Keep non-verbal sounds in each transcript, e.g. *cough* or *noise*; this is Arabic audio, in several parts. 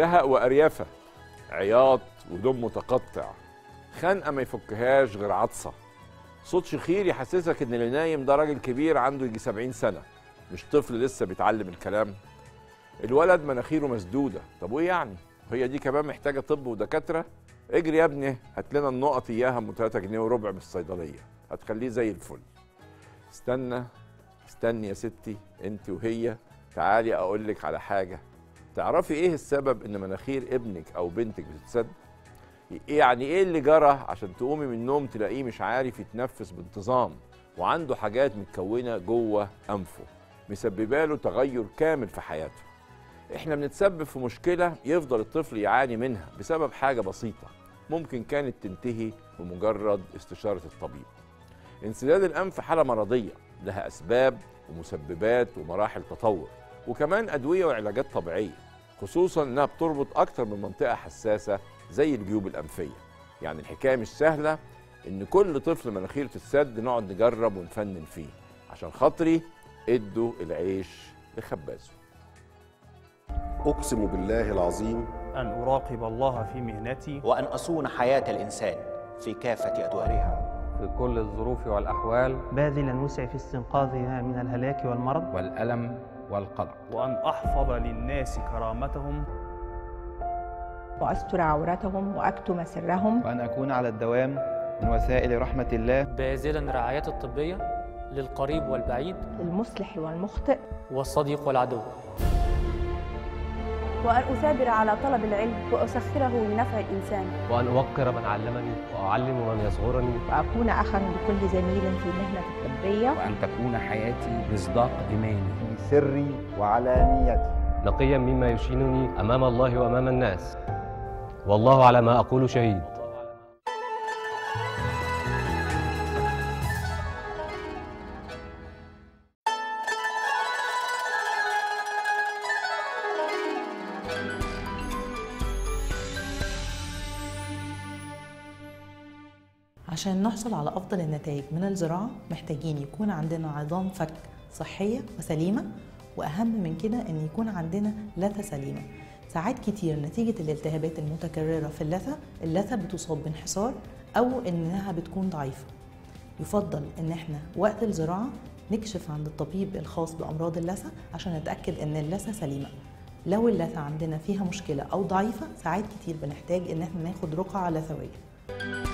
زهق وأريافة عياط ودم متقطع خنقة ما يفكهاش غير عطسة صوت شخير يحسسك إن اللي نايم ده راجل كبير عنده يجي 70 سنة مش طفل لسه بيتعلم الكلام الولد مناخيره مسدودة طب وإيه يعني؟ هي دي كمان محتاجة طب ودكاترة؟ اجري يا ابني هات لنا النقط إياها من 3 جنيه وربع من الصيدلية هتخليه زي الفل استنى استني يا ستي انت وهي تعالي اقول لك على حاجه تعرفي ايه السبب ان مناخير ابنك او بنتك بتتسد يعني ايه اللي جرى عشان تقومي من النوم تلاقيه مش عارف يتنفس بانتظام وعنده حاجات متكونه جوه انفه مسببه له تغير كامل في حياته احنا بنتسبب في مشكله يفضل الطفل يعاني منها بسبب حاجه بسيطه ممكن كانت تنتهي بمجرد استشاره الطبيب انسداد الانف حاله مرضيه لها اسباب ومسببات ومراحل تطور وكمان أدوية وعلاجات طبيعية خصوصا إنها بتربط أكتر من منطقة حساسة زي الجيوب الأنفية يعني الحكاية مش سهلة إن كل طفل في السد نقعد نجرب ونفنن فيه عشان خاطري ادوا العيش لخبازه أقسم بالله العظيم أن أراقب الله في مهنتي وأن أصون حياة الإنسان في كافة أدوارها في كل الظروف والأحوال باذلا وسعي في استنقاذها من الهلاك والمرض والألم والقلق وأن أحفظ للناس كرامتهم وأستر عورتهم وأكتم سرهم وأن أكون على الدوام من وسائل رحمة الله باذلا رعايات الطبية للقريب والبعيد المصلح والمخطئ والصديق والعدو وأن أثابر على طلب العلم وأسخره لنفع الإنسان وأن أوقر من علمني وأعلم من يصغرني وأكون أخا لكل زميل في مهنة الطبية وأن تكون حياتي مصداق إيماني في سري وعلانيتي نقيا مما يشينني أمام الله وأمام الناس والله على ما أقول شهيد نحصل على أفضل النتائج من الزراعة محتاجين يكون عندنا عظام فك صحية وسليمة وأهم من كده أن يكون عندنا لثة سليمة ساعات كتير نتيجة الالتهابات المتكررة في اللثة اللثة بتصاب بانحسار أو إنها بتكون ضعيفة يفضل إن احنا وقت الزراعة نكشف عند الطبيب الخاص بأمراض اللثة عشان نتأكد إن اللثة سليمة لو اللثة عندنا فيها مشكلة أو ضعيفة ساعات كتير بنحتاج إن احنا ناخد رقعة لثوية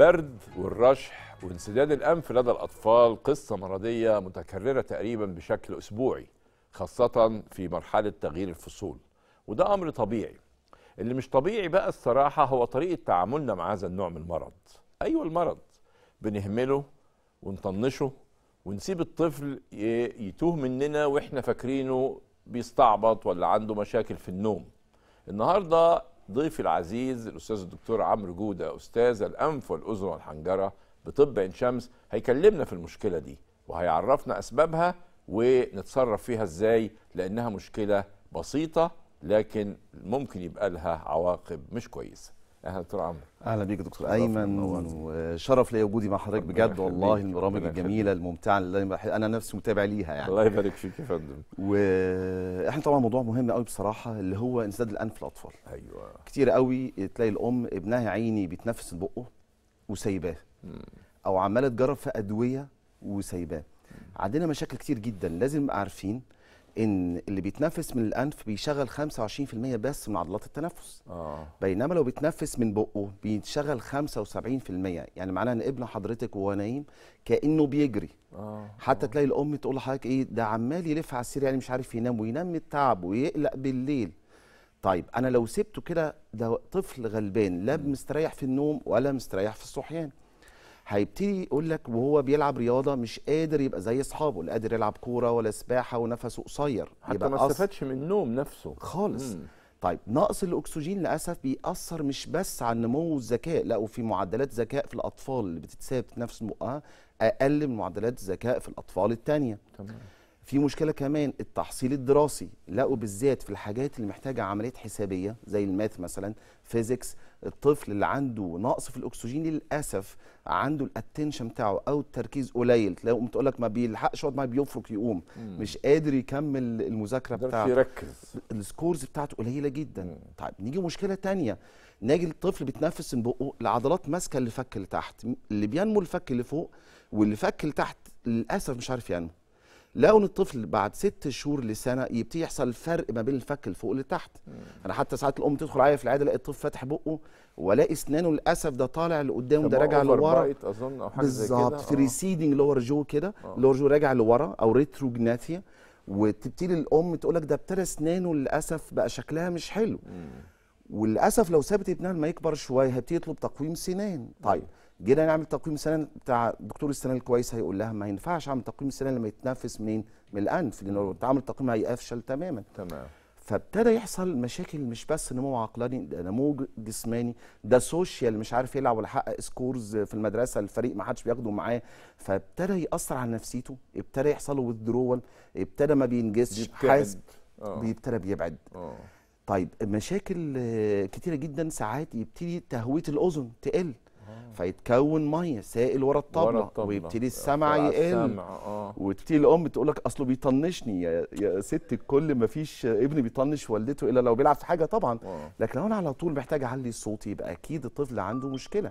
البرد والرشح وانسداد الأنف لدى الأطفال قصة مرضية متكررة تقريبا بشكل أسبوعي خاصة في مرحلة تغيير الفصول وده أمر طبيعي اللي مش طبيعي بقى الصراحة هو طريقة تعاملنا مع هذا النوع من المرض أيوة المرض بنهمله ونطنشه ونسيب الطفل يتوه مننا وإحنا فاكرينه بيستعبط ولا عنده مشاكل في النوم النهاردة ضيفي العزيز الاستاذ الدكتور عمرو جوده استاذ الانف والاذن والحنجره بطب عين شمس هيكلمنا في المشكله دي وهيعرفنا اسبابها ونتصرف فيها ازاي لانها مشكله بسيطه لكن ممكن يبقى لها عواقب مش كويسه اهلا دكتور عمرو اهلا بيك دكتور ايمن وشرف لي وجودي مع حضرتك بجد والله البرامج الجميله الممتعه اللي انا نفسي متابع ليها يعني الله يبارك فيك يا فندم واحنا طبعا موضوع مهم قوي بصراحه اللي هو انسداد الانف للاطفال ايوه كتير قوي تلاقي الام ابنها عيني بيتنفس بقه وسايباه او عماله تجرب في ادويه وسايباه عندنا مشاكل كتير جدا لازم عارفين ان اللي بيتنفس من الانف بيشغل 25% بس من عضلات التنفس آه. بينما لو بيتنفس من بقه بيشغل 75% يعني معناها ان ابن حضرتك وهو نايم كانه بيجري آه. حتى آه. تلاقي الام تقول لحضرتك ايه ده عمال يلف على السرير يعني مش عارف ينام وينام من التعب ويقلق بالليل طيب انا لو سبته كده ده طفل غلبان لا مستريح في النوم ولا مستريح في الصحيان هيبتدي يقول لك وهو بيلعب رياضه مش قادر يبقى زي اصحابه لا قادر يلعب كوره ولا سباحه ونفسه قصير حتى ما استفادش من النوم نفسه خالص مم. طيب نقص الاكسجين للاسف بيأثر مش بس على نمو الذكاء لا وفي معدلات ذكاء في الاطفال اللي بتتساب في نفس بقها آه، اقل من معدلات الذكاء في الاطفال الثانيه تمام في مشكله كمان التحصيل الدراسي لقوا بالذات في الحاجات اللي محتاجه عمليات حسابيه زي الماث مثلا فيزيكس الطفل اللي عنده نقص في الاكسجين للاسف عنده الاتنشن بتاعه او التركيز قليل تلاقيه تقول لك ما بيلحقش يقعد ما بيفرك يقوم مم. مش قادر يكمل المذاكره بتاعته يركز السكورز بتاعته قليله جدا مم. طيب نيجي مشكله تانية ناجي الطفل بيتنفس من بقه العضلات ماسكه الفك اللي تحت اللي بينمو الفك اللي فوق واللي فك اللي تحت للاسف مش عارف ينمو لقوا ان الطفل بعد ست شهور لسنه يبتدي يحصل فرق ما بين الفك الفوق لتحت انا حتى ساعات الام تدخل عليا في العياده الاقي الطفل فاتح بقه والاقي اسنانه للاسف ده طالع لقدام وده راجع لورا اظن او حاجه بالظبط في ريسيدنج لور جو كده لور آه. جو راجع لورا او ريتروجناثيا وتبتدي الام تقول لك ده ابتدى اسنانه للاسف بقى شكلها مش حلو مم. وللاسف لو سابت ابنها لما يكبر شويه هيبتدي يطلب تقويم سنان طيب جينا نعمل تقويم سنان بتاع دكتور السنان الكويس هيقول لها ما ينفعش اعمل تقويم سنان لما يتنفس منين؟ من الانف لان لو تعمل تقويم هيفشل تماما تمام فابتدى يحصل مشاكل مش بس نمو عقلاني ده نمو جسماني ده سوشيال مش عارف يلعب ولا يحقق سكورز في المدرسه الفريق ما حدش بياخده معاه فابتدى ياثر على نفسيته ابتدى يحصل له وذرول ابتدى ما بينجزش حاسس آه. بيبتدى بيبعد أوه. طيب مشاكل كتيره جدا ساعات يبتدي تهويه الاذن تقل آه. فيتكون ميه سائل ورا الطبله ويبتدي آه، السمع يقل آه. وتبتدي الام تقول لك اصله بيطنشني يا, يا ست الكل ما فيش ابني بيطنش والدته الا لو بيلعب في حاجه طبعا آه. لكن لو انا على طول محتاج اعلي صوتي يبقى اكيد الطفل عنده مشكله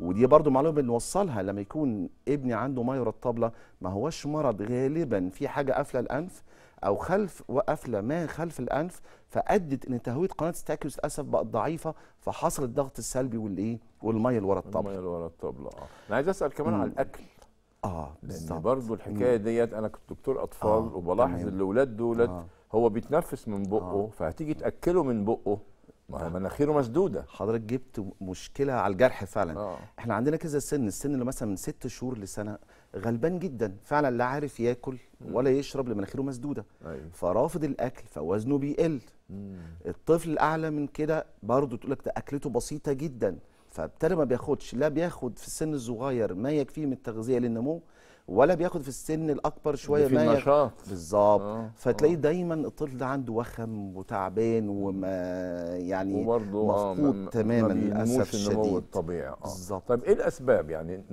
ودي برضو معلومه بنوصلها لما يكون ابني عنده ميه ورا الطبله ما هوش مرض غالبا في حاجه قافله الانف او خلف وقفله ما خلف الانف فادت ان تهويه قناه ستاكيوس للاسف بقت ضعيفه فحصل الضغط السلبي والايه والميه اللي ورا الطبله الميه اللي ورا الطبله اه انا عايز اسال كمان م. على الاكل اه بالظبط برضه الحكايه ديت انا كنت دكتور اطفال آه. وبلاحظ ان الاولاد دولت آه. هو بيتنفس من بقه آه. فهتيجي تاكله من بقه ما هو آه. مناخيره مسدوده حضرتك جبت مشكله على الجرح فعلا آه. احنا عندنا كذا سن السن اللي مثلا من ست شهور لسنه غلبان جدا فعلا لا عارف ياكل ولا يشرب لمناخيره مسدوده أيوة. فرافض الاكل فوزنه بيقل مم. الطفل الاعلى من كده برضه تقول لك ده اكلته بسيطه جدا فابتدى ما بياخدش لا بياخد في السن الصغير ما يكفيه من التغذيه للنمو ولا بياخد في السن الاكبر شويه ما النشاط بالظبط آه، فتلاقيه آه. دايما الطفل ده عنده وخم وتعبان وما يعني آه، مفقود آه تماما للاسف الشديد النمو الطبيعي آه. بالظبط طب ايه الاسباب يعني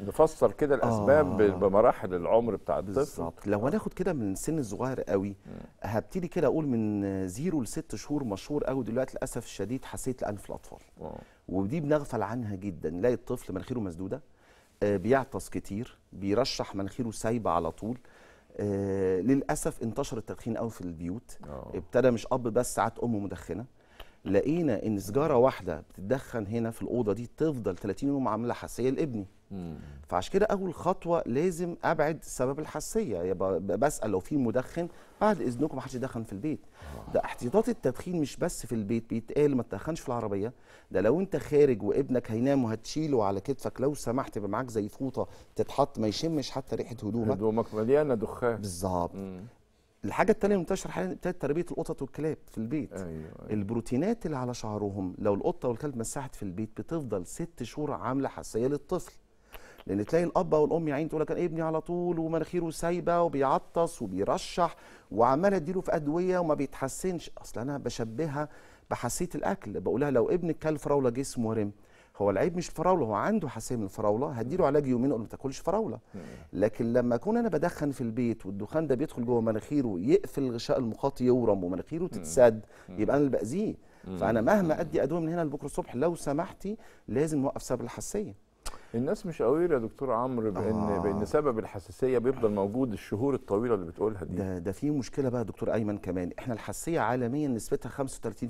نفسر كده الاسباب آه. بمراحل العمر بتاع الطفل بالظبط لو هناخد كده من سن صغير قوي هبتدي كده اقول من زيرو لست شهور مشهور قوي دلوقتي للاسف الشديد حساسيه الانف الاطفال آه. ودي بنغفل عنها جدا نلاقي الطفل مناخيره مسدوده آه، بيعطس كتير بيرشح مناخيره سايبه على طول آه، للاسف انتشر التدخين قوي في البيوت آه. ابتدى مش اب بس ساعات ام مدخنه لقينا ان سيجاره واحده بتتدخن هنا في الاوضه دي تفضل 30 يوم عامله حساسيه لابني فعشان كده اول خطوه لازم ابعد سبب الحساسيه يبقى بسال لو في مدخن بعد اذنكم ما حدش يدخن في البيت ده احتياطات التدخين مش بس في البيت بيتقال ما تدخنش في العربيه ده لو انت خارج وابنك هينام وهتشيله على كتفك لو سمحت يبقى معاك زي فوطه تتحط ما يشمش حتى ريحه هدومك هدومك مليانه دخان بالظبط الحاجه الثانيه المنتشره حاليا ابتدت تربيه القطط والكلاب في البيت أيوة أيوة. البروتينات اللي على شعرهم لو القطه والكلب مسحت في البيت بتفضل ست شهور عامله حساسيه للطفل لان تلاقي الاب او الام يا عيني تقول لك انا ابني على طول ومناخيره سايبه وبيعطس وبيرشح وعمال اديله في ادويه وما بيتحسنش اصل انا بشبهها بحساسيه الاكل بقولها لو ابنك كل فراوله جسمه ورم هو العيب مش فراوله هو عنده حساسيه من الفراوله هديله علاج يومين اقول ما تاكلش فراوله لكن لما اكون انا بدخن في البيت والدخان ده بيدخل جوه مناخيره يقفل الغشاء المخاطي يورم ومناخيره تتسد يبقى انا اللي باذيه فانا مهما ادي ادويه من هنا لبكره الصبح لو سمحتي لازم نوقف سبب الحساسيه الناس مش قويه يا دكتور عمرو بان آه. بان سبب الحساسيه بيفضل موجود الشهور الطويله اللي بتقولها دي ده ده في مشكله بقى يا دكتور ايمن كمان احنا الحساسيه عالميا نسبتها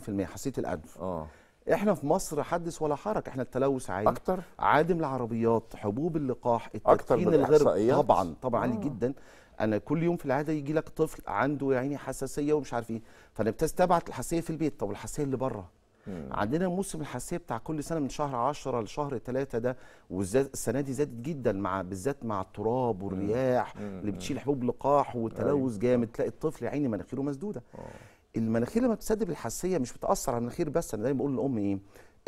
35% حساسيه الانف اه احنا في مصر حدث ولا حرج احنا التلوث عادي اكتر عادم العربيات حبوب اللقاح التدخين الغير طبعا طبعا عالي آه. جدا انا كل يوم في العاده يجي لك طفل عنده يعني حساسيه ومش عارف ايه فانا بتستبعد الحساسيه في البيت طب الحساسيه اللي بره مم. عندنا موسم الحساسيه بتاع كل سنه من شهر 10 لشهر 3 ده والسنه دي زادت جدا مع بالذات مع التراب والرياح مم. اللي بتشيل حبوب لقاح وتلوث أيوة. جامد تلاقي الطفل يا عيني مناخيره مسدوده آه. المناخير لما بتسد الحساسيه مش بتاثر على المناخير بس انا دايما بقول للام ايه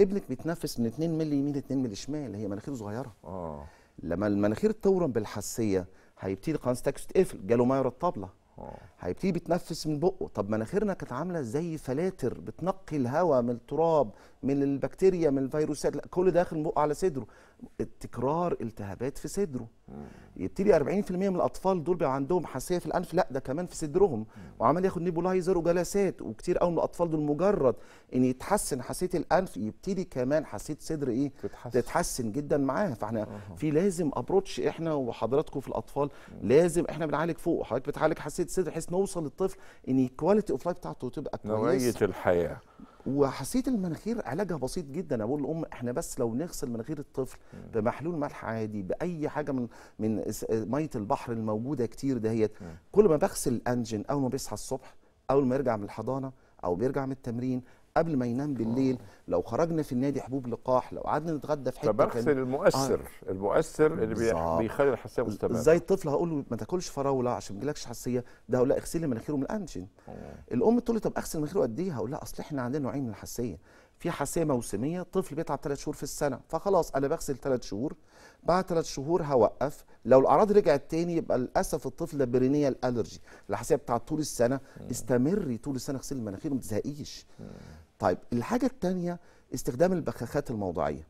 ابنك بيتنفس من 2 مللي يمين 2 مللي شمال هي مناخيره صغيره أوه. لما المناخير تورم بالحساسيه هيبتدي قناه تكس تقفل جاله ميه رطبله آه. هيبتدي بيتنفس من بقه طب مناخيرنا كانت عامله زي فلاتر بتنقي الهواء من التراب من البكتيريا من الفيروسات لا كل داخل بقه على صدره تكرار التهابات في صدره يبتدي 40% من الاطفال دول بيبقى عندهم حساسيه في الانف لا ده كمان في صدرهم وعمال ياخد نيبولايزر وجلسات وكتير قوي من الاطفال دول مجرد ان يتحسن حساسيه الانف يبتدي كمان حساسيه صدر ايه تتحسن, تتحسن جدا معاها فاحنا أوه. في لازم ابروتش احنا وحضراتكم في الاطفال لازم احنا بنعالج فوق وحضرتك بتعالج حساسيه صدر بحيث نوصل للطفل ان الكواليتي اوف لايف بتاعته تبقى كويسه نوعيه الحياه وحسيت المناخير علاجها بسيط جدا اقول لام احنا بس لو نغسل مناخير الطفل بمحلول ملح عادي باي حاجه من من ميه البحر الموجوده كتير دهيت كل ما بغسل الانجن اول ما بيصحى الصبح اول ما يرجع من الحضانه او بيرجع من التمرين قبل ما ينام بالليل لو خرجنا في النادي حبوب لقاح لو قعدنا نتغدى في حته فبغسل المؤثر آه. المؤثر اللي بالزبط. بيخلي الحساسيه مستمره زي الطفل هقول له ما تاكلش فراوله عشان ما يجيلكش حساسيه ده هقول لا اغسلي مناخيره من الانشن آه. الام تقول لي طب اغسل مناخيره قد ايه هقول لها اصل احنا عندنا نوعين من الحساسيه في حساسيه موسميه طفل بيتعب ثلاث شهور في السنه فخلاص انا بغسل ثلاث شهور بعد ثلاث شهور هوقف لو الاعراض رجعت تاني يبقى للاسف الطفل ده برينيه الالرجي الحساسيه بتاعت طول السنه استمري طول السنه اغسلي المناخير ما تزهقيش طيب الحاجه الثانيه استخدام البخاخات الموضعيه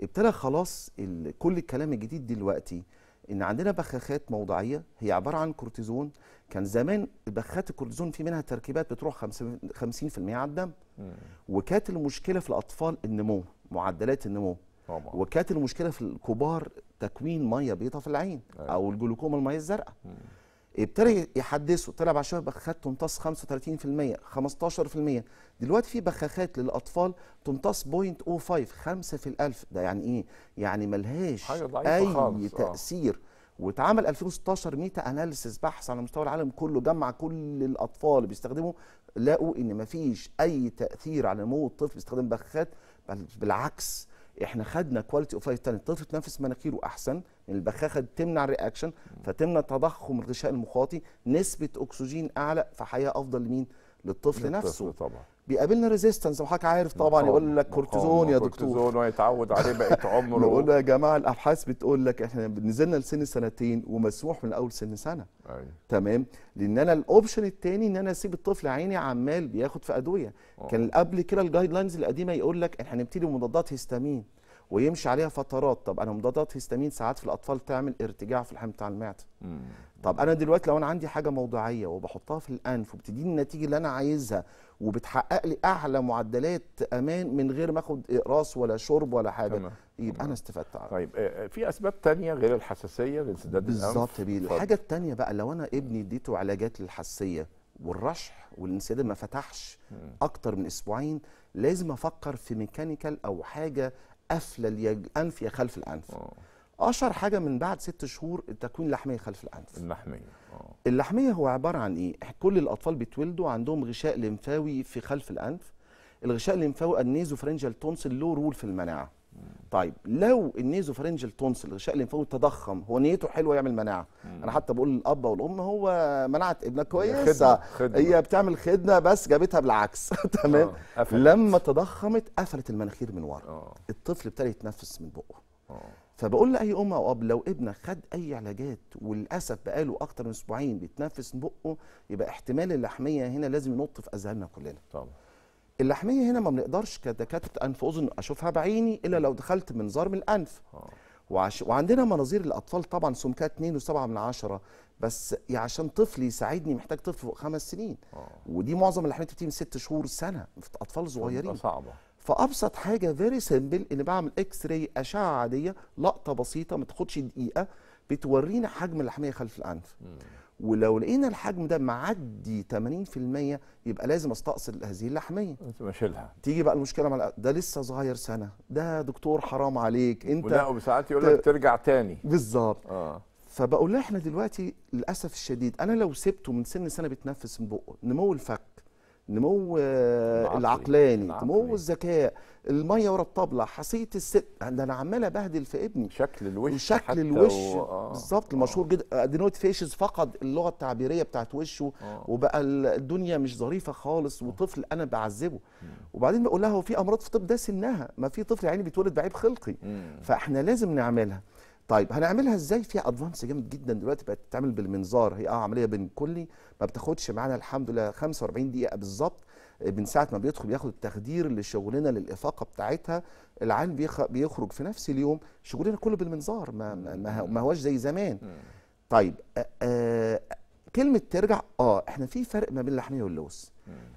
ابتدى خلاص كل الكلام الجديد دلوقتي ان عندنا بخاخات موضعيه هي عباره عن كورتيزون كان زمان بخاخات الكورتيزون في منها تركيبات بتروح 50% على الدم وكانت المشكله في الاطفال النمو معدلات النمو وكانت المشكله في الكبار تكوين ميه بيضاء في العين أيوة. او الجلوكوما الميه الزرقاء ابتدى يحدثوا طلع بعد شويه بخاخات تمتص 35% 15% دلوقتي في بخاخات للاطفال تمتص 0.05 5 في الالف ده يعني ايه؟ يعني ملهاش اي خالص. آه. تاثير آه. واتعمل 2016 ميتا اناليسيس بحث على مستوى العالم كله جمع كل الاطفال اللي بيستخدموا لقوا ان مفيش اي تاثير على نمو الطفل باستخدام بخاخات بل بالعكس احنا خدنا كواليتي اوف لايف تالنت الطفل تنفس مناخيره احسن يعني البخاخه تمنع الرياكشن فتمنع تضخم الغشاء المخاطي نسبه اكسجين اعلى فحياه افضل لمين للطفل, للطفل نفسه طبعا بيقابلنا ريزيستنس وحضرتك عارف طبعا يقول لك كورتيزون يا دكتور كورتيزون ويتعود عليه بقيت *laughs* عمره يقول له يا جماعه الابحاث بتقول لك احنا نزلنا لسن سنتين ومسموح من اول سن سنه أي. تمام لان انا الاوبشن الثاني ان انا اسيب الطفل عيني عمال بياخد في ادويه أوه. كان قبل كده الجايد لاينز القديمه يقول لك احنا نبتدي بمضادات هيستامين ويمشي عليها فترات طب انا مضادات هيستامين ساعات في الاطفال تعمل ارتجاع في الحمل بتاع المعده طب انا دلوقتي لو انا عندي حاجه موضعيه وبحطها في الانف وبتديني النتيجه اللي انا عايزها وبتحقق لي اعلى معدلات امان من غير ما اخد اقراص ولا شرب ولا حاجه تمام. يبقى انا استفدت عارف. طيب آه، آه، في اسباب تانية غير الحساسيه لانسداد بالظبط الحاجه الثانيه بقى لو انا ابني اديته علاجات للحساسيه والرشح والانسداد ما فتحش اكتر من اسبوعين لازم افكر في ميكانيكال او حاجه قافله الانف يا خلف الانف أوه. اشهر حاجه من بعد ست شهور تكوين لحميه خلف الانف اللحميه اللحميه هو عباره عن ايه كل الاطفال بيتولدوا عندهم غشاء لمفاوي في خلف الانف الغشاء الليمفاوي فرنجل تونسل له رول في المناعه مم. طيب لو فرنجل تونسل الغشاء الليمفاوي تضخم هو نيته حلوه يعمل مناعه مم. انا حتى بقول للاب والام هو مناعه ابنك كويسه خدمة. خدمة. هي بتعمل خدمه بس جابتها بالعكس *laughs* تمام آه، لما تضخمت قفلت المناخير من ورا آه. الطفل ابتدى يتنفس من بقه أوه. فبقول لاي ام او اب لو ابنك خد اي علاجات وللاسف بقاله اكتر من اسبوعين بيتنفس بقه يبقى احتمال اللحميه هنا لازم ينط في اذهاننا كلنا طبعا اللحميه هنا ما بنقدرش كدكاتره انف اذن اشوفها بعيني الا لو دخلت منظار من الانف آه. وعش... وعندنا مناظير الاطفال طبعا سمكات 2.7 من عشرة بس عشان طفل يساعدني محتاج طفل فوق خمس سنين آه. ودي معظم اللحميه بتيجي من ست شهور سنه في اطفال صغيرين صعبه فابسط حاجه فيري سيمبل ان بعمل اكس راي اشعه عاديه لقطه بسيطه ما تاخدش دقيقه بتورينا حجم اللحميه خلف الانف مم. ولو لقينا الحجم ده معدي 80% يبقى لازم استقصد هذه اللحميه لازم اشيلها تيجي بقى المشكله مع ده لسه صغير سنه ده دكتور حرام عليك انت لا وساعات يقول لك ت... ترجع تاني بالظبط اه فبقول احنا دلوقتي للاسف الشديد انا لو سبته من سن سنه بيتنفس من بقه نمو الفك نمو العقلاني نمو الذكاء الميه ورا الطبله حصيه الست ده انا عمال ابهدل في ابني شكل الوش شكل الوش و... آه. بالظبط آه. المشهور جدا ادينوت آه، فيشز فقد اللغه التعبيريه بتاعت وشه آه. وبقى الدنيا مش ظريفه خالص وطفل انا بعذبه وبعدين بقول لها هو في امراض في الطب ده سنها ما في طفل يعني بيتولد بعيب خلقي مم. فاحنا لازم نعملها طيب هنعملها ازاي في ادفانس جامد جدا دلوقتي بقت بتتعمل بالمنظار هي اه عمليه بين كلي ما بتاخدش معانا الحمد لله 45 دقيقه بالظبط من ساعه ما بيدخل بياخد التخدير لشغلنا للافاقه بتاعتها العين بيخرج في نفس اليوم شغلنا كله بالمنظار ما ما, ما هواش زي زمان طيب آه كلمه ترجع اه احنا في فرق ما بين اللحميه واللوز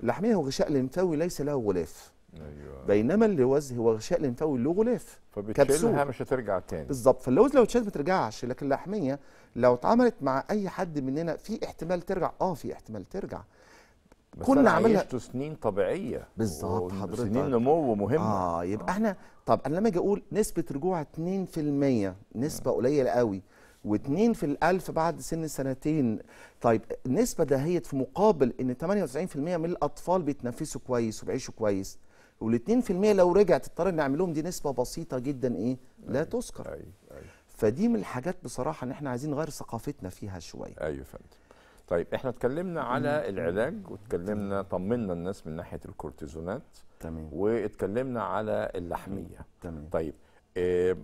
اللحميه هو غشاء لمفاوي ليس له غلاف أيوة. بينما اللوز هو غشاء ليمفاوي له غلاف فبتشيلها مش هترجع تاني بالظبط فاللوز لو اتشالت ما ترجعش لكن اللحميه لو اتعملت مع اي حد مننا في احتمال ترجع اه في احتمال ترجع بس كنا عملنا سنين طبيعيه بالظبط حضرتك سنين نمو مهمه اه يبقى آه. احنا طب انا لما اجي اقول نسبه رجوع 2% نسبه آه. قليله قوي و2 في ال1000 بعد سن سنتين طيب النسبة دهيت في مقابل إن 98% من الأطفال بيتنفسوا كويس وبيعيشوا كويس وال2% لو رجعت اضطرينا نعمل لهم دي نسبه بسيطه جدا ايه لا أيوة، تذكر أيوة أيوة فدي من الحاجات بصراحه ان احنا عايزين نغير ثقافتنا فيها شويه ايوه فهمت طيب احنا اتكلمنا على العلاج واتكلمنا طمنا الناس من ناحيه الكورتيزونات تمام واتكلمنا على اللحميه تمام طيب آه،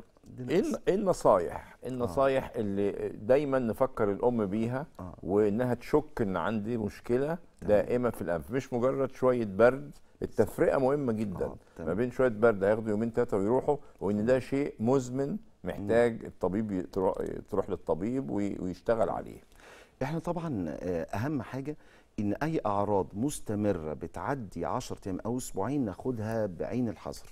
إيه, ايه النصايح إيه النصايح آه. اللي دايما نفكر الام بيها آه. وانها تشك ان عندي مشكله دائمه في الانف مش مجرد شويه برد التفرقه مهمه جدا آه، ما بين شويه برد هياخدوا يومين ثلاثه ويروحوا وان ده شيء مزمن محتاج الطبيب تروح للطبيب ويشتغل عليه احنا طبعا آه، اهم حاجه ان اي اعراض مستمره بتعدي 10 ايام او اسبوعين ناخدها بعين الحذر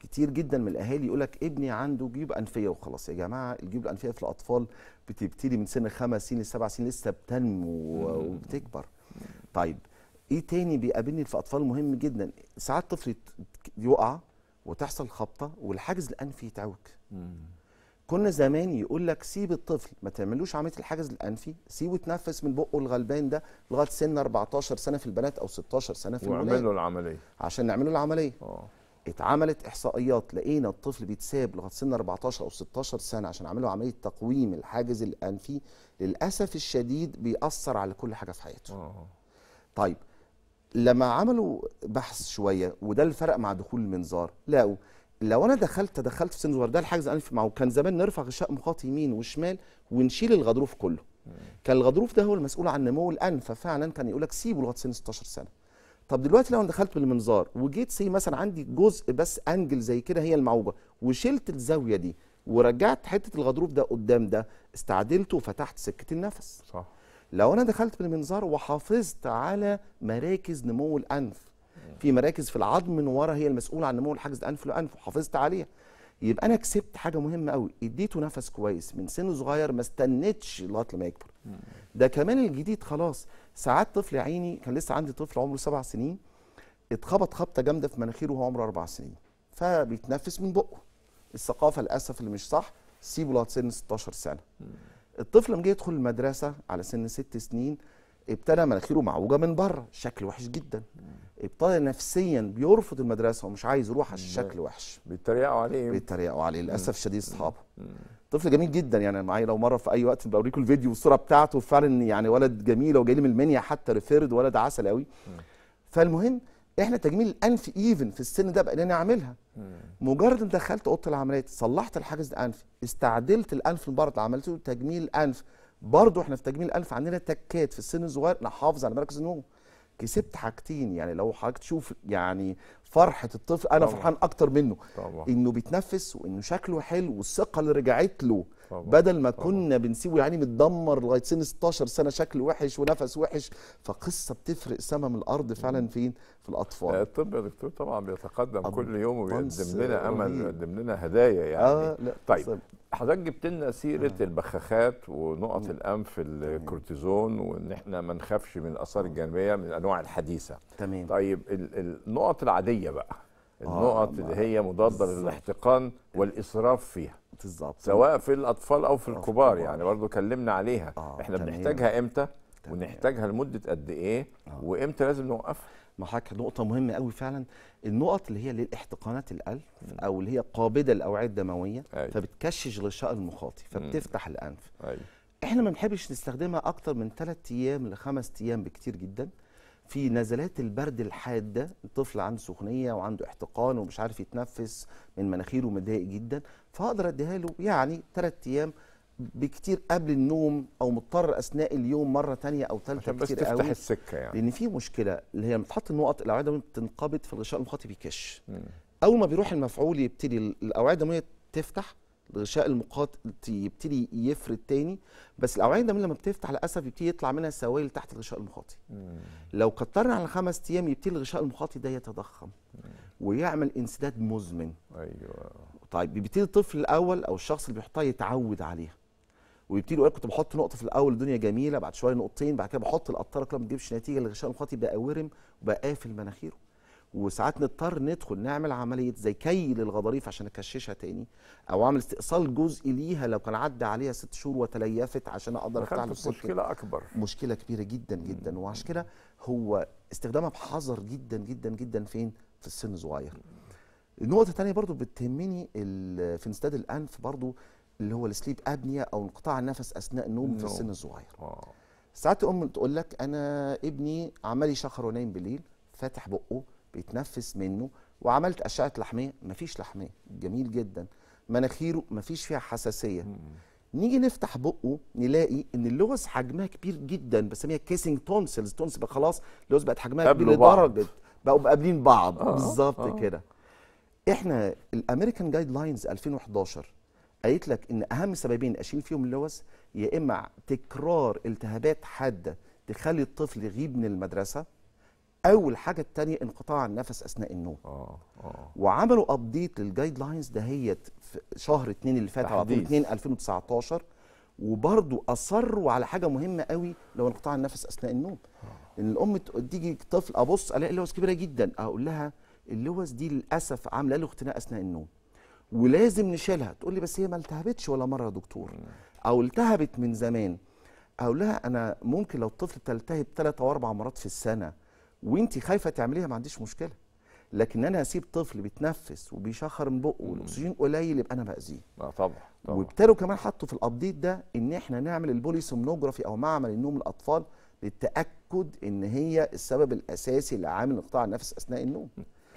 كتير جدا من الاهالي يقول لك ابني عنده جيوب انفيه وخلاص يا جماعه الجيوب الانفيه في الاطفال بتبتدي من سن خمس سنين لسبع سنين لسه بتنمو وبتكبر طيب ايه تاني بيقابلني في اطفال مهم جدا ساعات طفل يقع وتحصل خبطه والحاجز الانفي يتعوج كنا زمان يقول لك سيب الطفل ما تعملوش عمليه الحاجز الانفي سيبه يتنفس من بقه الغلبان ده لغايه سن 14 سنه في البنات او 16 سنه في الولاد وعمل له العمليه عشان نعمل له العمليه اه اتعملت احصائيات لقينا الطفل بيتساب لغايه سن 14 او 16 سنه عشان عملوا عمليه تقويم الحاجز الانفي للاسف الشديد بيأثر على كل حاجه في حياته. أوه. طيب لما عملوا بحث شويه وده الفرق مع دخول المنظار لقوا لو انا دخلت دخلت في سن ده الحاجز انف معه كان زمان نرفع غشاء مخاط يمين وشمال ونشيل الغضروف كله كان الغضروف ده هو المسؤول عن نمو الانف ففعلا كان يقول لك سيبه لغايه سن 16 سنه طب دلوقتي لو انا دخلت بالمنظار وجيت سي مثلا عندي جزء بس انجل زي كده هي المعوجه وشلت الزاويه دي ورجعت حته الغضروف ده قدام ده استعدلته وفتحت سكه النفس صح لو انا دخلت بالمنظار وحافظت على مراكز نمو الانف في مراكز في العظم من ورا هي المسؤوله عن نمو الحاجز الانف لانف وحافظت عليها يبقى انا كسبت حاجه مهمه قوي اديته نفس كويس من سن صغير ما استنتش لغايه لما يكبر ده كمان الجديد خلاص ساعات طفل يا عيني كان لسه عندي طفل عمره سبع سنين اتخبط خبطه جامده في مناخيره وهو عمره اربع سنين فبيتنفس من بقه الثقافه للاسف اللي مش صح سيبه لغايه سن 16 سنه الطفل لما جه يدخل المدرسه على سن ست سنين ابتدى مناخيره معوجه من بره شكل وحش جدا ابتدى نفسيا بيرفض المدرسه ومش عايز يروح عشان الشكل وحش بيتريقوا عليه بيتريقوا عليه للاسف الشديد اصحابه طفل جميل جدا يعني معايا لو مره في اي وقت بوريكم الفيديو والصوره بتاعته فعلا يعني ولد جميل وجاي لي من المنيا حتى ريفيرد ولد عسل قوي فالمهم احنا تجميل الانف ايفن في السن ده بقينا نعملها مجرد ان دخلت اوضه العمليات صلحت الحاجز الانفي استعدلت الانف من بره عملته تجميل الانف برضه احنا في تجميل الانف عندنا تكات في السن الصغير نحافظ على مراكز النوم كسبت حاجتين يعني لو حضرتك تشوف يعني فرحه الطفل انا طبعا. فرحان اكتر منه طبعا. انه بيتنفس وانه شكله حلو والثقه اللي رجعت له طبعا. بدل ما طبعا. كنا بنسيبه يعني متدمر لغايه سن 16 سنه شكل وحش ونفس وحش فقصه بتفرق سما من الارض فعلا فين في الاطفال آه، الطب يا دكتور طبعا بيتقدم كل يوم وبيقدم لنا امل ويقدم لنا هدايا يعني آه لا طيب صحيح. حضرتك جبت لنا سيره آه. البخاخات ونقط الانف الكورتيزون وان احنا ما نخافش من الاثار آه. الجانبيه من الانواع الحديثه تمام طيب النقط العاديه بقى آه، النقط آه اللي هي مضاده للاحتقان والاسراف فيها بالظبط سواء في الاطفال او في الكبار يعني برضو كلمنا عليها آه احنا تمام. بنحتاجها امتى تمام. ونحتاجها لمده قد ايه آه. وامتى لازم نوقفها ما حضرتك نقطة مهمة قوي فعلا النقط اللي هي للاحتقانات القلب أو اللي هي قابضة للأوعية الدموية أي. أيوة. فبتكشش غشاء المخاطي فبتفتح مم. الأنف أيوة. احنا ما بنحبش نستخدمها أكتر من 3 أيام لخمس أيام بكتير جدا في نزلات البرد الحادة الطفل عنده سخونية وعنده احتقان ومش عارف يتنفس من مناخيره مضايق جدا فهقدر اديها له يعني ثلاث ايام بكتير قبل النوم او مضطر اثناء اليوم مره تانية او ثالثه كتير بس تفتح السكه يعني لان في مشكله اللي هي بتحط النقط الاوعيه الدمويه بتنقبض فالغشاء المخاطي بيكش اول ما بيروح المفعول يبتدي الاوعيه الدمويه تفتح الغشاء المخاطي يبتدي يفرد تاني بس الاوعيه الدمويه لما بتفتح للاسف يبتدي يطلع منها سوائل تحت الغشاء المخاطي لو كترنا على خمس ايام يبتدي الغشاء المخاطي ده يتضخم ويعمل انسداد مزمن ايوه طيب بيبتدي الطفل الاول او الشخص اللي بيحطها يتعود عليها ويبتدي يقول كنت بحط نقطه في الاول الدنيا جميله بعد شويه نقطتين بعد كده بحط القطاره كلها ما بتجيبش نتيجه الغشاء المخاطي بقى ورم وبقى قافل مناخيره وساعات نضطر ندخل نعمل عمليه زي كي للغضاريف عشان اكششها تاني او اعمل استئصال جزئي ليها لو كان عدى عليها ست شهور وتليفت عشان اقدر افتح مشكله اكبر مشكله كبيره جدا جدا وعشان كده هو استخدامها بحذر جدا جدا جدا فين في السن الصغير النقطه الثانيه برضو بتهمني في انسداد الانف برضو اللي هو السليب أبنية او انقطاع النفس اثناء النوم في السن الصغير آه. ساعات ام تقول لك انا ابني عمال يشخر ونايم بالليل فاتح بقه بيتنفس منه وعملت اشعه لحميه مفيش لحميه جميل جدا مناخيره مفيش فيها حساسيه مم. نيجي نفتح بقه نلاقي ان اللوز حجمها كبير جدا بسميها كيسنج تونسلز تونس بقى خلاص اللغز بقت حجمها كبير لدرجه بقوا مقابلين بعض آه. بالظبط آه. كده احنا الامريكان جايد لاينز 2011 قالت لك ان اهم سببين اشيل فيهم اللوز يا اما تكرار التهابات حاده تخلي الطفل يغيب من المدرسه او الحاجه الثانيه انقطاع النفس اثناء النوم اه اه وعملوا ابديت للجايد لاينز دهيت في شهر 2 اللي فات على 2 2019 وبرضه اصروا على حاجه مهمه قوي لو انقطاع النفس اثناء النوم آه. ان الام تيجي طفل ابص الاقي اللوز كبيره جدا اقول لها اللوز دي للاسف عامله له اختناق اثناء النوم ولازم نشيلها تقول لي بس هي ما التهبتش ولا مره يا دكتور او التهبت من زمان اقول لها انا ممكن لو الطفل تلتهب ثلاث او اربع مرات في السنه وانت خايفه تعمليها ما عنديش مشكله لكن انا اسيب طفل بيتنفس وبيشخر من بقه والاكسجين قليل يبقى انا باذيه اه طبعا, طبعا. وابتدوا كمان حطوا في الابديت ده ان احنا نعمل البوليسومنوجرافي او معمل النوم للاطفال للتاكد ان هي السبب الاساسي لعامل انقطاع النفس اثناء النوم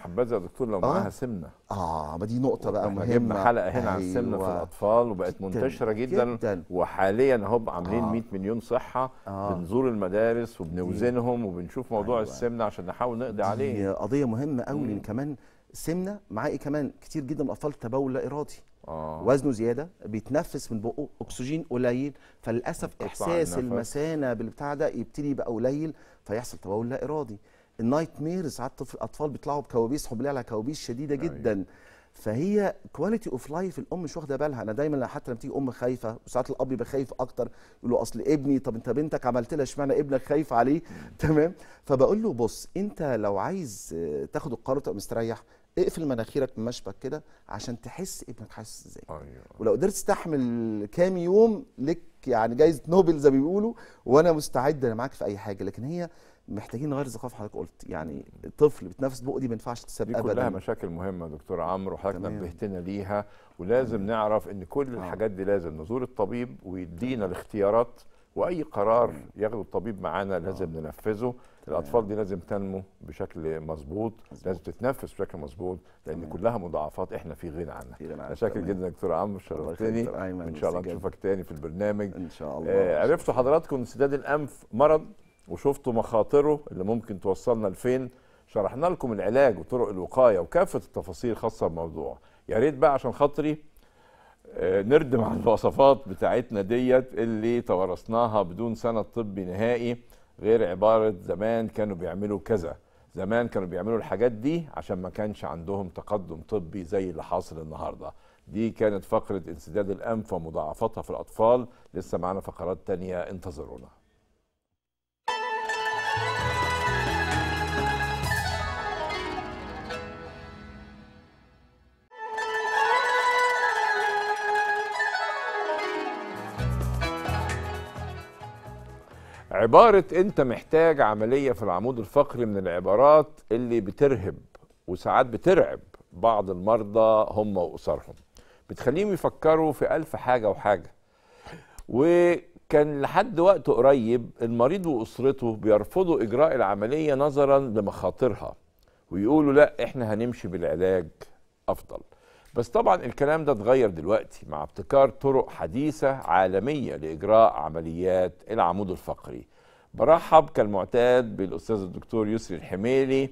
حبذا يا دكتور لو آه. معاها سمنه اه ما دي نقطه بقى مهمه جبنا حلقه هنا أيوة. عن السمنه في أيوة. الاطفال وبقت منتشره جدا, جداً. وحاليا اهو عاملين آه. 100 مليون صحه آه. بنزور المدارس وبنوزنهم وبنشوف موضوع أيوة. السمنه عشان نحاول نقضي عليه دي قضيه مهمه قوي لان كمان سمنه معاه ايه كمان كتير جدا من الاطفال تبول لا ارادي آه. وزنه زياده بيتنفس من بقه اكسجين قليل فللاسف احساس المثانه بالبتاع ده يبتدي يبقى قليل فيحصل تبول لا ارادي النايت ميرز ساعات الاطفال بيطلعوا بكوابيس حبليه على كوابيس شديده أيوة. جدا فهي كواليتي اوف لايف الام مش واخده بالها انا دايما حتى لما تيجي ام خايفه وساعات الاب بيبقى خايف اكتر يقول له اصل ابني طب انت بنتك عملت لها اشمعنى ابنك خايف عليه تمام فبقول له بص انت لو عايز تاخد القرار وتبقى مستريح اقفل مناخيرك من مشبك كده عشان تحس ابنك حاسس ازاي أيوة. ولو قدرت تستحمل كام يوم لك يعني جايزه نوبل زي ما بيقولوا وانا مستعد انا معاك في اي حاجه لكن هي محتاجين نغير الثقافه حضرتك قلت يعني طفل بتنافس بقه دي ما ينفعش تساب ابدا كلها مشاكل مهمه دكتور عمرو حضرتك نبهتنا ليها ولازم تمام. نعرف ان كل آه. الحاجات دي لازم نزور الطبيب ويدينا الاختيارات واي قرار ياخده الطبيب معانا لازم آه. ننفذه الاطفال دي لازم تنمو بشكل مظبوط لازم تتنفس بشكل مظبوط لان تمام. كلها مضاعفات احنا في غنى عنها مشاكل جدا دكتور عمرو شرفتني ان شاء الله نشوفك تاني في البرنامج ان شاء الله آه عرفتوا حضراتكم انسداد الانف مرض وشفتوا مخاطره اللي ممكن توصلنا لفين شرحنا لكم العلاج وطرق الوقايه وكافه التفاصيل الخاصه بالموضوع يا ريت بقى عشان خاطري آه، نردم على الوصفات بتاعتنا ديت اللي توارثناها بدون سند طبي نهائي غير عباره زمان كانوا بيعملوا كذا زمان كانوا بيعملوا الحاجات دي عشان ما كانش عندهم تقدم طبي زي اللي حاصل النهارده دي كانت فقره انسداد الانف ومضاعفاتها في الاطفال لسه معانا فقرات تانية انتظرونا عبارة أنت محتاج عملية في العمود الفقري من العبارات اللي بترهب وساعات بترعب بعض المرضى هم وأسرهم بتخليهم يفكروا في ألف حاجة وحاجة وكان لحد وقت قريب المريض وأسرته بيرفضوا إجراء العملية نظرا لمخاطرها ويقولوا لا إحنا هنمشي بالعلاج أفضل بس طبعا الكلام ده اتغير دلوقتي مع ابتكار طرق حديثة عالمية لإجراء عمليات العمود الفقري برحب كالمعتاد بالاستاذ الدكتور يسري الحميلي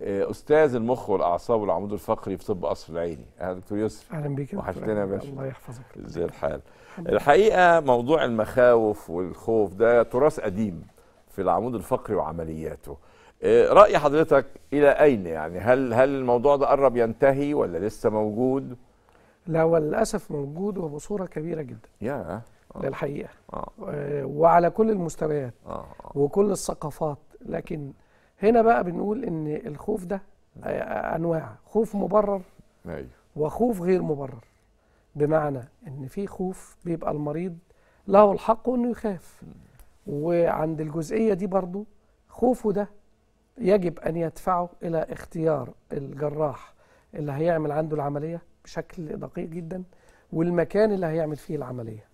آه، استاذ المخ والاعصاب والعمود الفقري في طب قصر العيني اهلا دكتور يسري اهلا بيك وحشتنا يا باشا الله يحفظك زي الحال الحقيقه موضوع المخاوف والخوف ده تراث قديم في العمود الفقري وعملياته آه، راي حضرتك الى اين يعني هل هل الموضوع ده قرب ينتهي ولا لسه موجود لا وللاسف موجود وبصوره كبيره جدا يا yeah. آه. ده آه. آه. وعلى كل المستويات آه،, آه. وكل الثقافات لكن هنا بقى بنقول ان الخوف ده انواع خوف مبرر أيوه. وخوف غير مبرر بمعنى ان في خوف بيبقى المريض له الحق انه يخاف وعند الجزئيه دي برضو خوفه ده يجب ان يدفعه الى اختيار الجراح اللي هيعمل عنده العمليه بشكل دقيق جدا والمكان اللي هيعمل فيه العمليه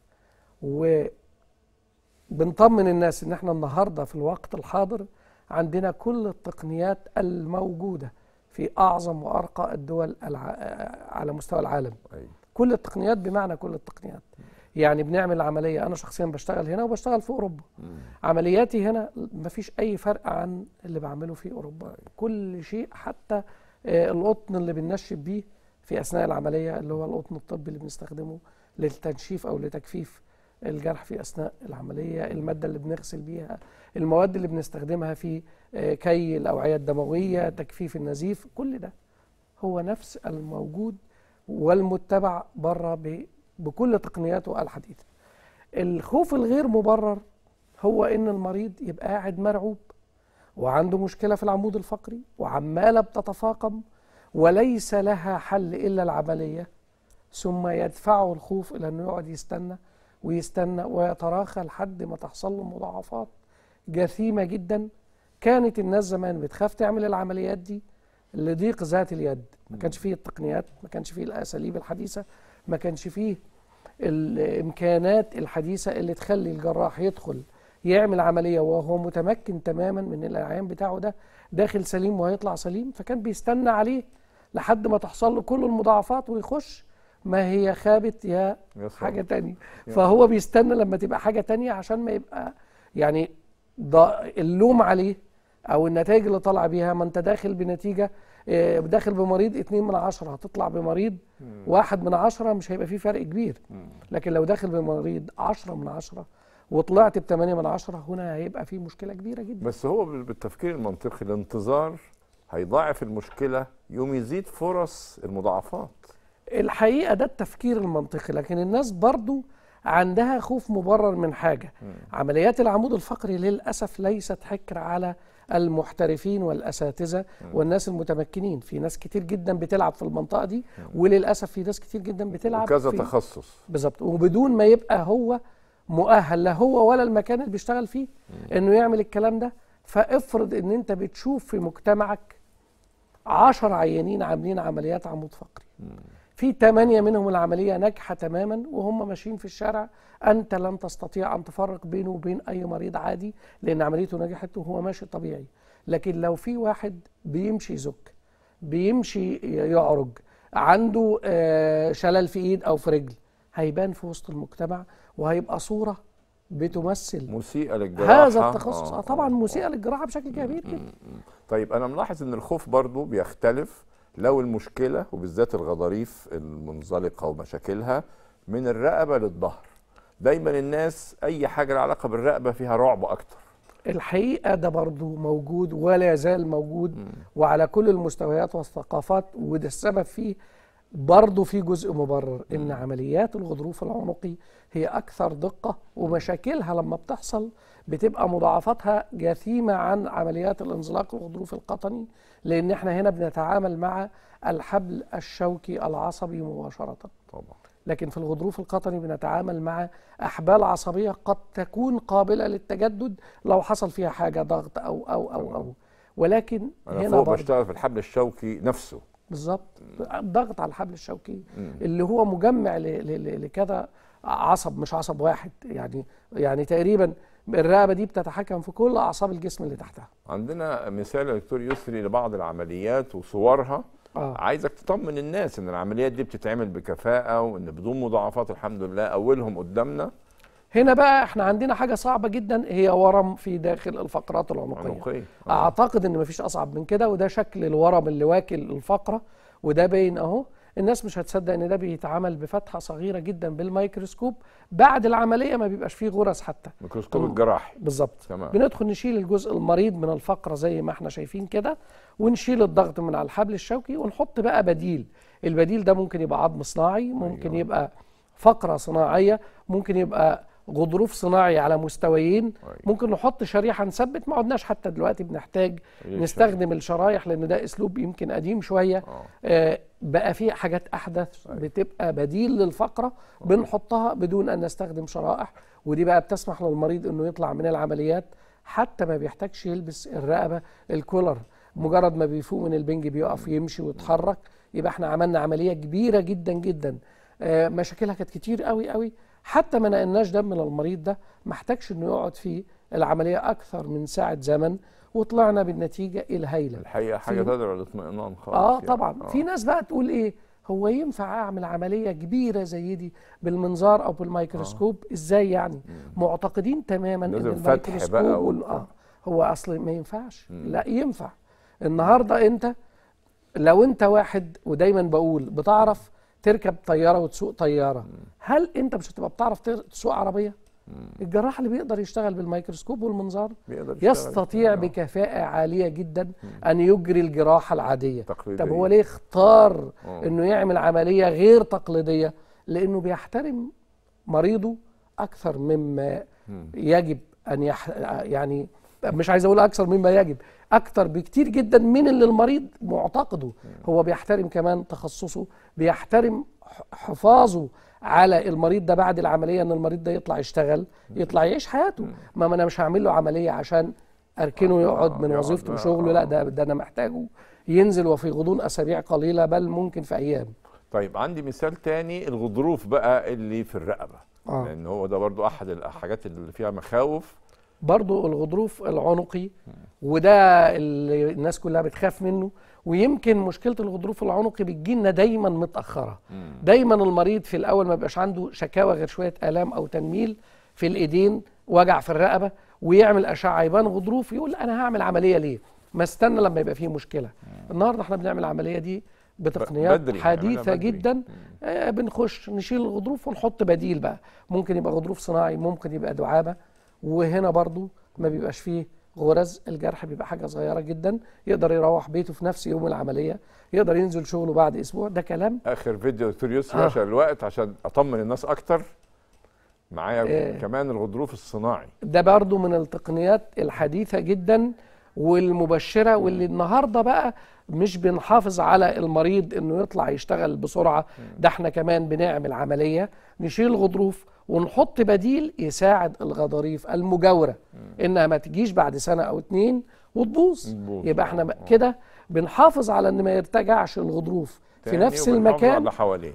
وبنطمن الناس ان احنا النهارده في الوقت الحاضر عندنا كل التقنيات الموجوده في اعظم وارقى الدول الع... على مستوى العالم أي. أيوة. كل التقنيات بمعنى كل التقنيات يعني بنعمل عمليه انا شخصيا بشتغل هنا وبشتغل في اوروبا مم. عملياتي هنا مفيش اي فرق عن اللي بعمله في اوروبا أيوة. كل شيء حتى آه، القطن اللي بننشف بيه في اثناء العمليه اللي هو القطن الطبي اللي بنستخدمه للتنشيف او لتجفيف الجرح في أثناء العملية المادة اللي بنغسل بيها المواد اللي بنستخدمها في آه، كي الأوعية الدموية تجفيف النزيف كل ده هو نفس الموجود والمتبع بره بكل تقنياته الحديثة الخوف الغير مبرر هو ان المريض يبقى قاعد مرعوب وعنده مشكلة في العمود الفقري وعمالة بتتفاقم وليس لها حل إلا العملية ثم يدفعه الخوف إلى أنه يقعد يستنى ويستنى ويتراخى لحد ما تحصل له مضاعفات جثيمه جدا كانت الناس زمان بتخاف تعمل العمليات دي لضيق ذات اليد ما كانش فيه التقنيات ما كانش فيه الاساليب الحديثه ما كانش فيه الامكانات الحديثه اللي تخلي الجراح يدخل يعمل عمليه وهو متمكن تماما من الاعيان بتاعه ده داخل سليم وهيطلع سليم فكان بيستنى عليه لحد ما تحصل له كل المضاعفات ويخش ما هي خابت يا حاجه تانية فهو بيستنى لما تبقى حاجه تانية عشان ما يبقى يعني اللوم عليه او النتائج اللي طالعه بيها ما انت داخل بنتيجه آه، داخل بمريض 2 من 10 هتطلع بمريض 1 من 10 مش هيبقى فيه فرق كبير لكن لو داخل بمريض 10 من 10 وطلعت ب 8 من 10 هنا هيبقى فيه مشكله كبيره جدا بس هو بالتفكير المنطقي الانتظار هيضاعف المشكله يوم يزيد فرص المضاعفات الحقيقه ده التفكير المنطقي لكن الناس برضو عندها خوف مبرر من حاجه عمليات العمود الفقري للاسف ليست حكر على المحترفين والاساتذه والناس المتمكنين في ناس كتير جدا بتلعب في المنطقه دي وللاسف في ناس كتير جدا بتلعب كذا تخصص بالظبط وبدون ما يبقى هو مؤهل لا هو ولا المكان اللي بيشتغل فيه انه يعمل الكلام ده فافرض ان انت بتشوف في مجتمعك عشر عيانين عاملين عمليات عمود فقري في ثمانية منهم العملية ناجحة تماما وهم ماشيين في الشارع أنت لن تستطيع أن تفرق بينه وبين أي مريض عادي لأن عمليته نجحت وهو ماشي طبيعي لكن لو في واحد بيمشي زك بيمشي يعرج عنده آه، شلل في إيد أو في رجل هيبان في وسط المجتمع وهيبقى صورة بتمثل مسيئة للجراحة هذا التخصص آه طبعا آه، مسيئة آه. للجراحة بشكل كبير جدا طيب أنا ملاحظ إن الخوف برضو بيختلف لو المشكله وبالذات الغضاريف المنزلقه ومشاكلها من الرقبه للظهر دايما الناس اي حاجه لها علاقه بالرقبه فيها رعب اكتر الحقيقه ده برضه موجود ولا يزال موجود م. وعلى كل المستويات والثقافات وده السبب فيه برضه في جزء مبرر ان عمليات الغضروف العنقي هي اكثر دقه ومشاكلها لما بتحصل بتبقى مضاعفاتها جثيمه عن عمليات الانزلاق الغضروف القطني لان احنا هنا بنتعامل مع الحبل الشوكي العصبي مباشره طبعا لكن في الغضروف القطني بنتعامل مع احبال عصبيه قد تكون قابله للتجدد لو حصل فيها حاجه ضغط او او او او ولكن أنا هنا فوق بشتغل في الحبل الشوكي نفسه بالظبط ضغط على الحبل الشوكي مم. اللي هو مجمع لكذا عصب مش عصب واحد يعني يعني تقريبا الرقبه دي بتتحكم في كل اعصاب الجسم اللي تحتها عندنا مثال يا دكتور يسري لبعض العمليات وصورها آه. عايزك تطمن الناس ان العمليات دي بتتعمل بكفاءه وان بدون مضاعفات الحمد لله اولهم قدامنا هنا بقى احنا عندنا حاجه صعبه جدا هي ورم في داخل الفقرات العنقيه عنقية. آه. اعتقد ان مفيش اصعب من كده وده شكل الورم اللي واكل الفقره وده باين اهو الناس مش هتصدق ان ده بيتعمل بفتحه صغيره جدا بالميكروسكوب بعد العمليه ما بيبقاش فيه غرز حتى ميكروسكوب الجراحي بالظبط بندخل نشيل الجزء المريض من الفقره زي ما احنا شايفين كده ونشيل الضغط من على الحبل الشوكي ونحط بقى بديل البديل ده ممكن يبقى عظم صناعي ممكن أيوه. يبقى فقره صناعيه ممكن يبقى غضروف صناعي على مستويين طيب. ممكن نحط شريحه نثبت ما عدناش حتى دلوقتي بنحتاج طيب، نستخدم الشرايح لان ده اسلوب يمكن قديم شويه آه. آه، بقى فيه حاجات احدث طيب. بتبقى بديل للفقره آه. بنحطها بدون ان نستخدم شرائح ودي بقى بتسمح للمريض انه يطلع من العمليات حتى ما بيحتاجش يلبس الرقبه الكولر مجرد ما بيفوق من البنج بيقف يمشي ويتحرك يبقى احنا عملنا عمليه كبيره جدا جدا مشاكلها كانت كتير قوي قوي حتى ما نقلناش دم للمريض ده ما احتاجش انه يقعد في العمليه اكثر من ساعه زمن وطلعنا بالنتيجه الهائله الحقيقه حاجه تدعو للاطمئنان خالص اه يعني. طبعا آه. في ناس بقى تقول ايه هو ينفع اعمل عمليه كبيره زي دي بالمنظار او بالميكروسكوب آه. ازاي يعني مم. معتقدين تماما ان المايكروسكوب بقى وال... آه. هو اصل ما ينفعش مم. لا ينفع النهارده انت لو انت واحد ودايما بقول بتعرف تركب طياره وتسوق طياره هل انت مش هتبقى بتعرف تسوق عربيه الجراح اللي بيقدر يشتغل بالميكروسكوب والمنظار يستطيع آه. بكفاءة عالية جدا أن يجري الجراحة العادية تقليدية. طب هو ليه اختار مم. آه. أنه يعمل عملية غير تقليدية لأنه بيحترم مريضه أكثر مما يجب أن يح... يعني مش عايز أقول أكثر مما يجب اكتر بكتير جدا من اللي المريض معتقده هو بيحترم كمان تخصصه بيحترم حفاظه على المريض ده بعد العمليه ان المريض ده يطلع يشتغل يطلع يعيش حياته ما انا مش هعمل له عمليه عشان اركنه يقعد آه، من وظيفته آه، وشغله آه. لا ده ده انا محتاجه ينزل وفي غضون اسابيع قليله بل ممكن في ايام طيب عندي مثال تاني الغضروف بقى اللي في الرقبه آه. لان هو ده برضو احد الحاجات اللي فيها مخاوف برضو الغضروف العنقي وده اللي الناس كلها بتخاف منه ويمكن مشكله الغضروف العنقي بتجينا دايما متاخره دايما المريض في الاول ما بيبقاش عنده شكاوى غير شويه الام او تنميل في الايدين وجع في الرقبه ويعمل اشعه يبان غضروف يقول انا هعمل عمليه ليه ما استنى لما يبقى فيه مشكله النهارده احنا بنعمل العمليه دي بتقنيات بدري. حديثه بدري. جدا آه، بنخش نشيل الغضروف ونحط بديل بقى ممكن يبقى غضروف صناعي ممكن يبقى دعابه وهنا برضو ما بيبقاش فيه غرز الجرح بيبقى حاجه صغيره جدا يقدر يروح بيته في نفس يوم العمليه يقدر ينزل شغله بعد اسبوع ده كلام اخر فيديو دكتور يوسف آه. عشان الوقت عشان اطمن الناس اكتر معايا آه. كمان الغضروف الصناعي ده برضو من التقنيات الحديثه جدا والمبشره واللي النهارده بقى مش بنحافظ على المريض انه يطلع يشتغل بسرعه ده احنا كمان بنعمل عمليه نشيل غضروف ونحط بديل يساعد الغضاريف المجاوره انها ما تجيش بعد سنه او اتنين وتبوظ يبقى احنا آه. كده بنحافظ على ان ما يرتجعش الغضروف في نفس المكان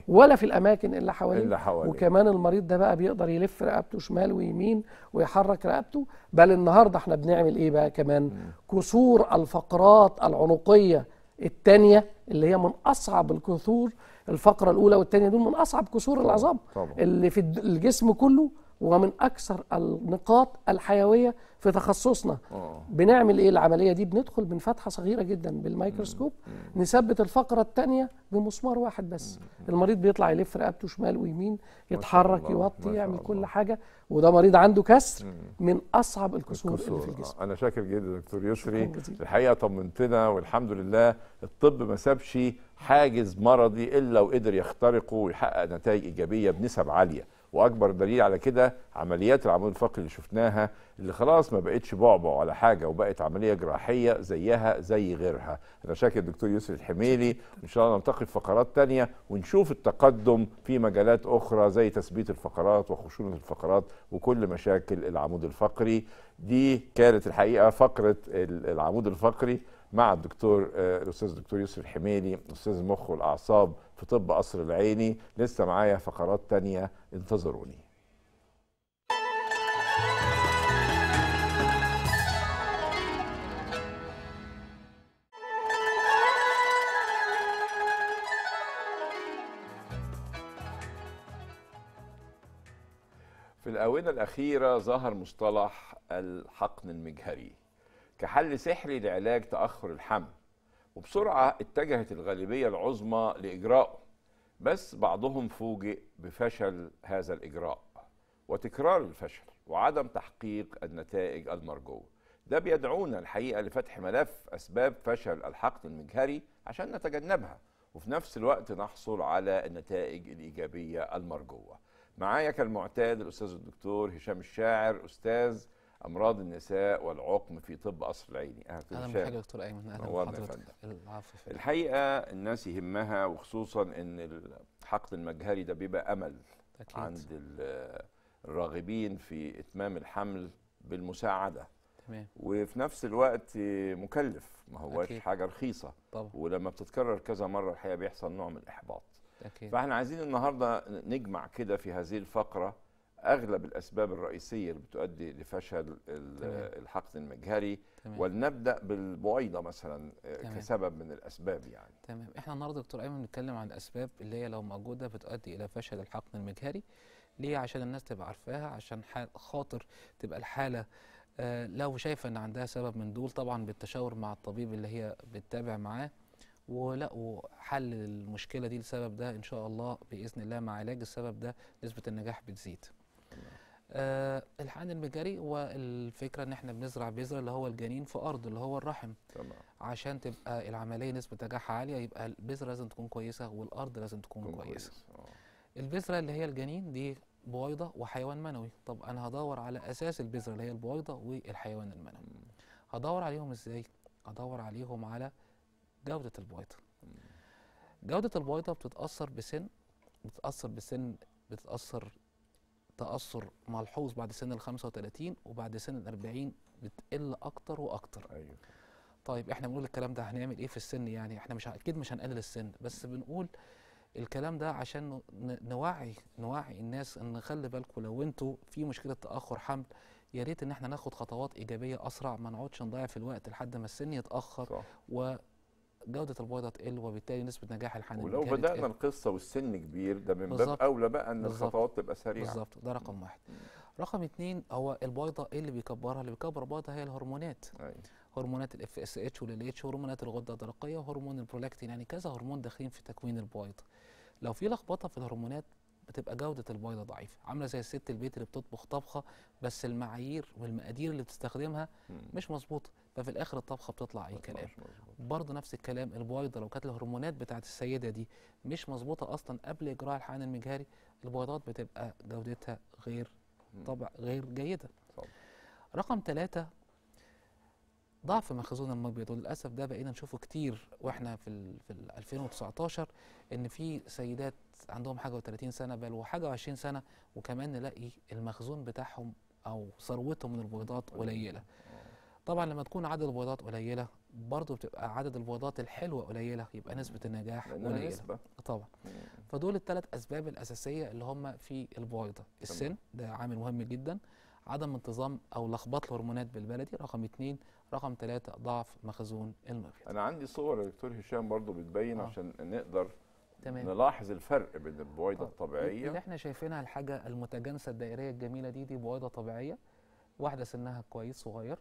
ولا في الاماكن اللي حواليه اللي حواليه وكمان المريض ده بقى بيقدر يلف رقبته شمال ويمين ويحرك رقبته بل النهارده احنا بنعمل ايه بقى كمان كسور الفقرات العنقيه الثانيه اللي هي من اصعب الكسور الفقره الاولى والثانيه دول من اصعب كسور العظام اللي في الجسم كله ومن اكثر النقاط الحيويه في تخصصنا أوه. بنعمل ايه العمليه دي بندخل من فتحه صغيره جدا بالميكروسكوب نثبت الفقره الثانيه بمسمار واحد بس مم. المريض بيطلع يلف رقبته شمال ويمين يتحرك يوطي يعمل الله. كل حاجه وده مريض عنده كسر مم. من اصعب الكسور, الكسور. اللي في الجسم آه. انا شاكر جدا دكتور يسري الحقيقه طمنتنا والحمد لله الطب ما سابش حاجز مرضي الا وقدر يخترقه ويحقق نتائج ايجابيه بنسب عاليه واكبر دليل على كده عمليات العمود الفقري اللي شفناها اللي خلاص ما بقتش بعبع ولا حاجه وبقت عمليه جراحيه زيها زي غيرها انا شاكر الدكتور يوسف الحميلي ان شاء الله نلتقي في فقرات تانية ونشوف التقدم في مجالات اخرى زي تثبيت الفقرات وخشونه الفقرات وكل مشاكل العمود الفقري دي كانت الحقيقه فقره العمود الفقري مع الدكتور آه، الاستاذ الدكتور يوسف الحميلي استاذ المخ والاعصاب في طب قصر العيني لسه معايا فقرات تانية انتظروني في الآونة الأخيرة ظهر مصطلح الحقن المجهري كحل سحري لعلاج تأخر الحمل وبسرعة اتجهت الغالبية العظمى لإجراءه بس بعضهم فوجئ بفشل هذا الإجراء وتكرار الفشل وعدم تحقيق النتائج المرجوة ده بيدعونا الحقيقة لفتح ملف أسباب فشل الحقن المجهري عشان نتجنبها وفي نفس الوقت نحصل على النتائج الإيجابية المرجوة معايا كالمعتاد الأستاذ الدكتور هشام الشاعر أستاذ امراض النساء والعقم في طب قصر العيني اهلا بحضرتك دكتور ايمن اهلا بحضرتك الحقيقه الناس يهمها وخصوصا ان الحقد المجهري ده بيبقى امل أكيد. عند الراغبين في اتمام الحمل بالمساعده تمام. وفي نفس الوقت مكلف ما هوش أكيد. حاجه رخيصه طبعا. ولما بتتكرر كذا مره الحقيقه بيحصل نوع من الاحباط أكيد. فاحنا عايزين النهارده نجمع كده في هذه الفقره اغلب الاسباب الرئيسيه اللي بتؤدي لفشل الحقن المجهري تمام. ولنبدا بالبويضه مثلا آه، تمام. كسبب من الاسباب يعني تمام احنا النهارده دكتور ايمن بنتكلم عن الاسباب اللي هي لو موجوده بتؤدي الى فشل الحقن المجهري ليه عشان الناس تبقى عارفاها عشان خاطر تبقى الحاله آه، لو شايفه ان عندها سبب من دول طبعا بالتشاور مع الطبيب اللي هي بتتابع معاه ولقوا حل المشكله دي لسبب ده ان شاء الله باذن الله مع علاج السبب ده نسبه النجاح بتزيد آه الحقن المجاري هو الفكره ان احنا بنزرع بذره اللي هو الجنين في ارض اللي هو الرحم تمام عشان تبقى العمليه نسبه نجاحها عاليه يبقى البذره لازم تكون كويسه والارض لازم تكون كويسه كويس. آه. البذره اللي هي الجنين دي بويضه وحيوان منوي طب انا هدور على اساس البذره اللي هي البويضه والحيوان المنوي مم. هدور عليهم ازاي هدور عليهم على جوده البويضه مم. جوده البويضه بتتاثر بسن بتتاثر بسن بتتاثر تاثر ملحوظ بعد سن ال 35 وبعد سن ال 40 بتقل اكتر واكتر ايوه طيب احنا بنقول الكلام ده هنعمل ايه في السن يعني احنا مش اكيد مش هنقلل السن بس بنقول الكلام ده عشان نوعي نوعي الناس ان خلي بالكم لو انتوا في مشكله تاخر حمل يا ريت ان احنا ناخد خطوات ايجابيه اسرع ما نقعدش نضيع في الوقت لحد ما السن يتاخر صح. جوده البيضه تقل وبالتالي نسبه نجاح الحامل ولو بدانا تقل. القصه والسن كبير ده من باب اولى بقى ان بالزبط. الخطوات تبقى سريعه بالظبط ده رقم واحد رقم اتنين هو البيضه ايه اللي بيكبرها اللي بيكبر البيضه هي الهرمونات أي. أيوة. هرمونات الاف اس اتش اتش هرمونات الغده الدرقيه وهرمون البرولاكتين يعني كذا هرمون داخلين في تكوين البيض لو في لخبطه في الهرمونات بتبقى جوده البيضه ضعيفه عامله زي الست البيت اللي بتطبخ طبخه بس المعايير والمقادير اللي بتستخدمها مش مظبوطه ففي الاخر الطبخه بتطلع اي كلام برضه نفس الكلام البويضه لو كانت الهرمونات بتاعت السيده دي مش مظبوطه اصلا قبل اجراء الحقن المجهري البيضات بتبقى جودتها غير طبع غير جيده صح. رقم ثلاثة ضعف مخزون الماء وللاسف ده بقينا نشوفه كتير واحنا في في 2019 ان في سيدات عندهم حاجه و30 سنه بل وحاجه و20 سنه وكمان نلاقي المخزون بتاعهم او ثروتهم من البيضات قليله طبعا لما تكون عدد البيضات قليله برضه بتبقى عدد البيضات الحلوه قليله يبقى نسبه النجاح قليله طبعا فدول الثلاث اسباب الاساسيه اللي هم في البويضه السن ده عامل مهم جدا عدم انتظام او لخبطه الهرمونات بالبلدي رقم اثنين رقم ثلاثة ضعف مخزون المبيض أنا عندي صور يا دكتور هشام برضو بتبين آه. عشان نقدر تمام. نلاحظ الفرق بين البويضة آه. الطبيعية اللي احنا شايفينها الحاجة المتجانسة الدائرية الجميلة دي دي بويضة طبيعية واحدة سنها كويس صغير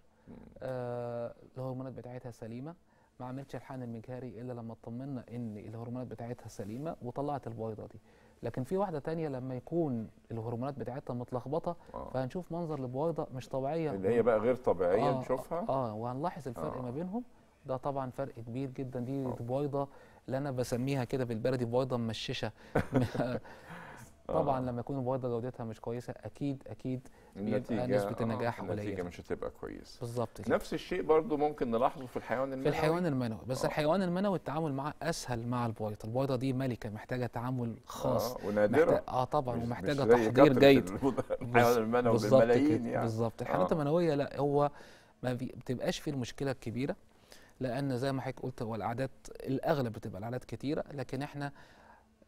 آه الهرمونات بتاعتها سليمة ما عملتش الحقن المجهري إلا لما اطمنا إن الهرمونات بتاعتها سليمة وطلعت البويضة دي لكن في واحده تانية لما يكون الهرمونات بتاعتها متلخبطه آه. فهنشوف منظر لبويضه مش طبيعيه اللي هي بقى غير طبيعيه آه نشوفها آه،, اه وهنلاحظ الفرق آه. ما بينهم ده طبعا فرق كبير جدا دي آه. بويضه اللي انا بسميها كده بالبلدي بويضه ممششه *laughs* طبعا آه. لما يكون البويضه جودتها مش كويسه اكيد اكيد النتيجه نسبه النجاح آه، قليله النتيجه مش هتبقى كويسه بالظبط كده نفس الشيء برضو ممكن نلاحظه في الحيوان المنوي في الحيوان المنوي بس آه. الحيوان المنوي التعامل معاه اسهل مع البويضه البويضه دي ملكه محتاجه تعامل آه، خاص آه ونادره اه طبعا ومحتاجه تحضير جيد *laughs* الحيوان المنوي بالملايين يعني بالظبط الحيوانات آه. المنويه لا هو ما بتبقاش فيه المشكله الكبيره لان زي ما حضرتك قلت هو الاعداد الاغلب بتبقى الاعداد كتيره لكن احنا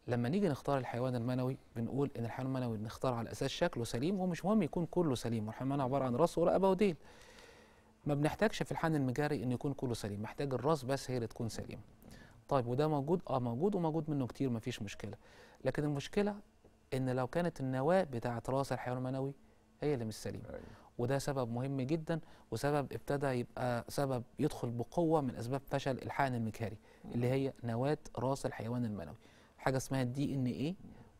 لما نيجي نختار الحيوان المنوي بنقول ان الحيوان المنوي بنختار على اساس شكله سليم ومش مهم يكون كله سليم والحيوان عباره عن راس ورقبه وديل ما بنحتاجش في الحن المجاري ان يكون كله سليم محتاج الراس بس هي اللي تكون سليمه طيب وده موجود اه موجود وموجود منه كتير مفيش مشكله لكن المشكله ان لو كانت النواه بتاعه راس الحيوان المنوي هي اللي مش سليمه أيوة. وده سبب مهم جدا وسبب ابتدى يبقى سبب يدخل بقوه من اسباب فشل الحقن المجهري اللي هي نواه راس الحيوان المنوي حاجه اسمها الدي ان ايه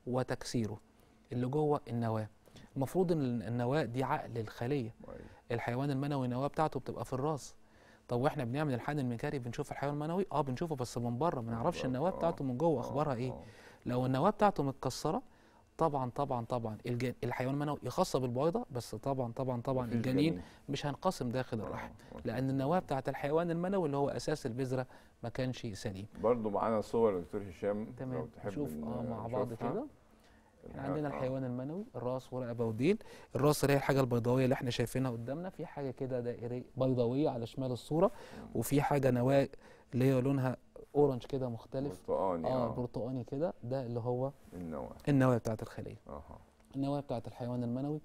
وتكسيره اللي جوه النواه المفروض ان النواه دي عقل الخليه طيب. الحيوان المنوي النواه بتاعته بتبقى في الراس طب واحنا بنعمل الحقن المنكري بنشوف الحيوان المنوي اه بنشوفه بس من بره ما نعرفش النواه بتاعته آه. من جوه اخبارها ايه آه. لو النواه بتاعته متكسره طبعا طبعا طبعا الجن... الحيوان المنوي يخص بالبويضه بس طبعا طبعا طبعا الجنين مش هنقسم داخل آه، الرحم آه. لان النواه بتاعه الحيوان المنوي اللي هو اساس البذره ما كانش سليم برضه معانا صور يا دكتور هشام تمام نشوف اه مع بعض كده احنا عندنا آه. الحيوان المنوي الراس ورقبه وديل الراس اللي هي الحاجه البيضاويه اللي احنا شايفينها قدامنا في حاجه كده دائريه بيضاويه على شمال الصوره وفي حاجه نواه اللي هي لونها اورنج كده مختلف برتقاني آه،, اه برتقاني كده ده اللي هو النواة النواة بتاعة الخلية اها النواة بتاعة الحيوان المنوي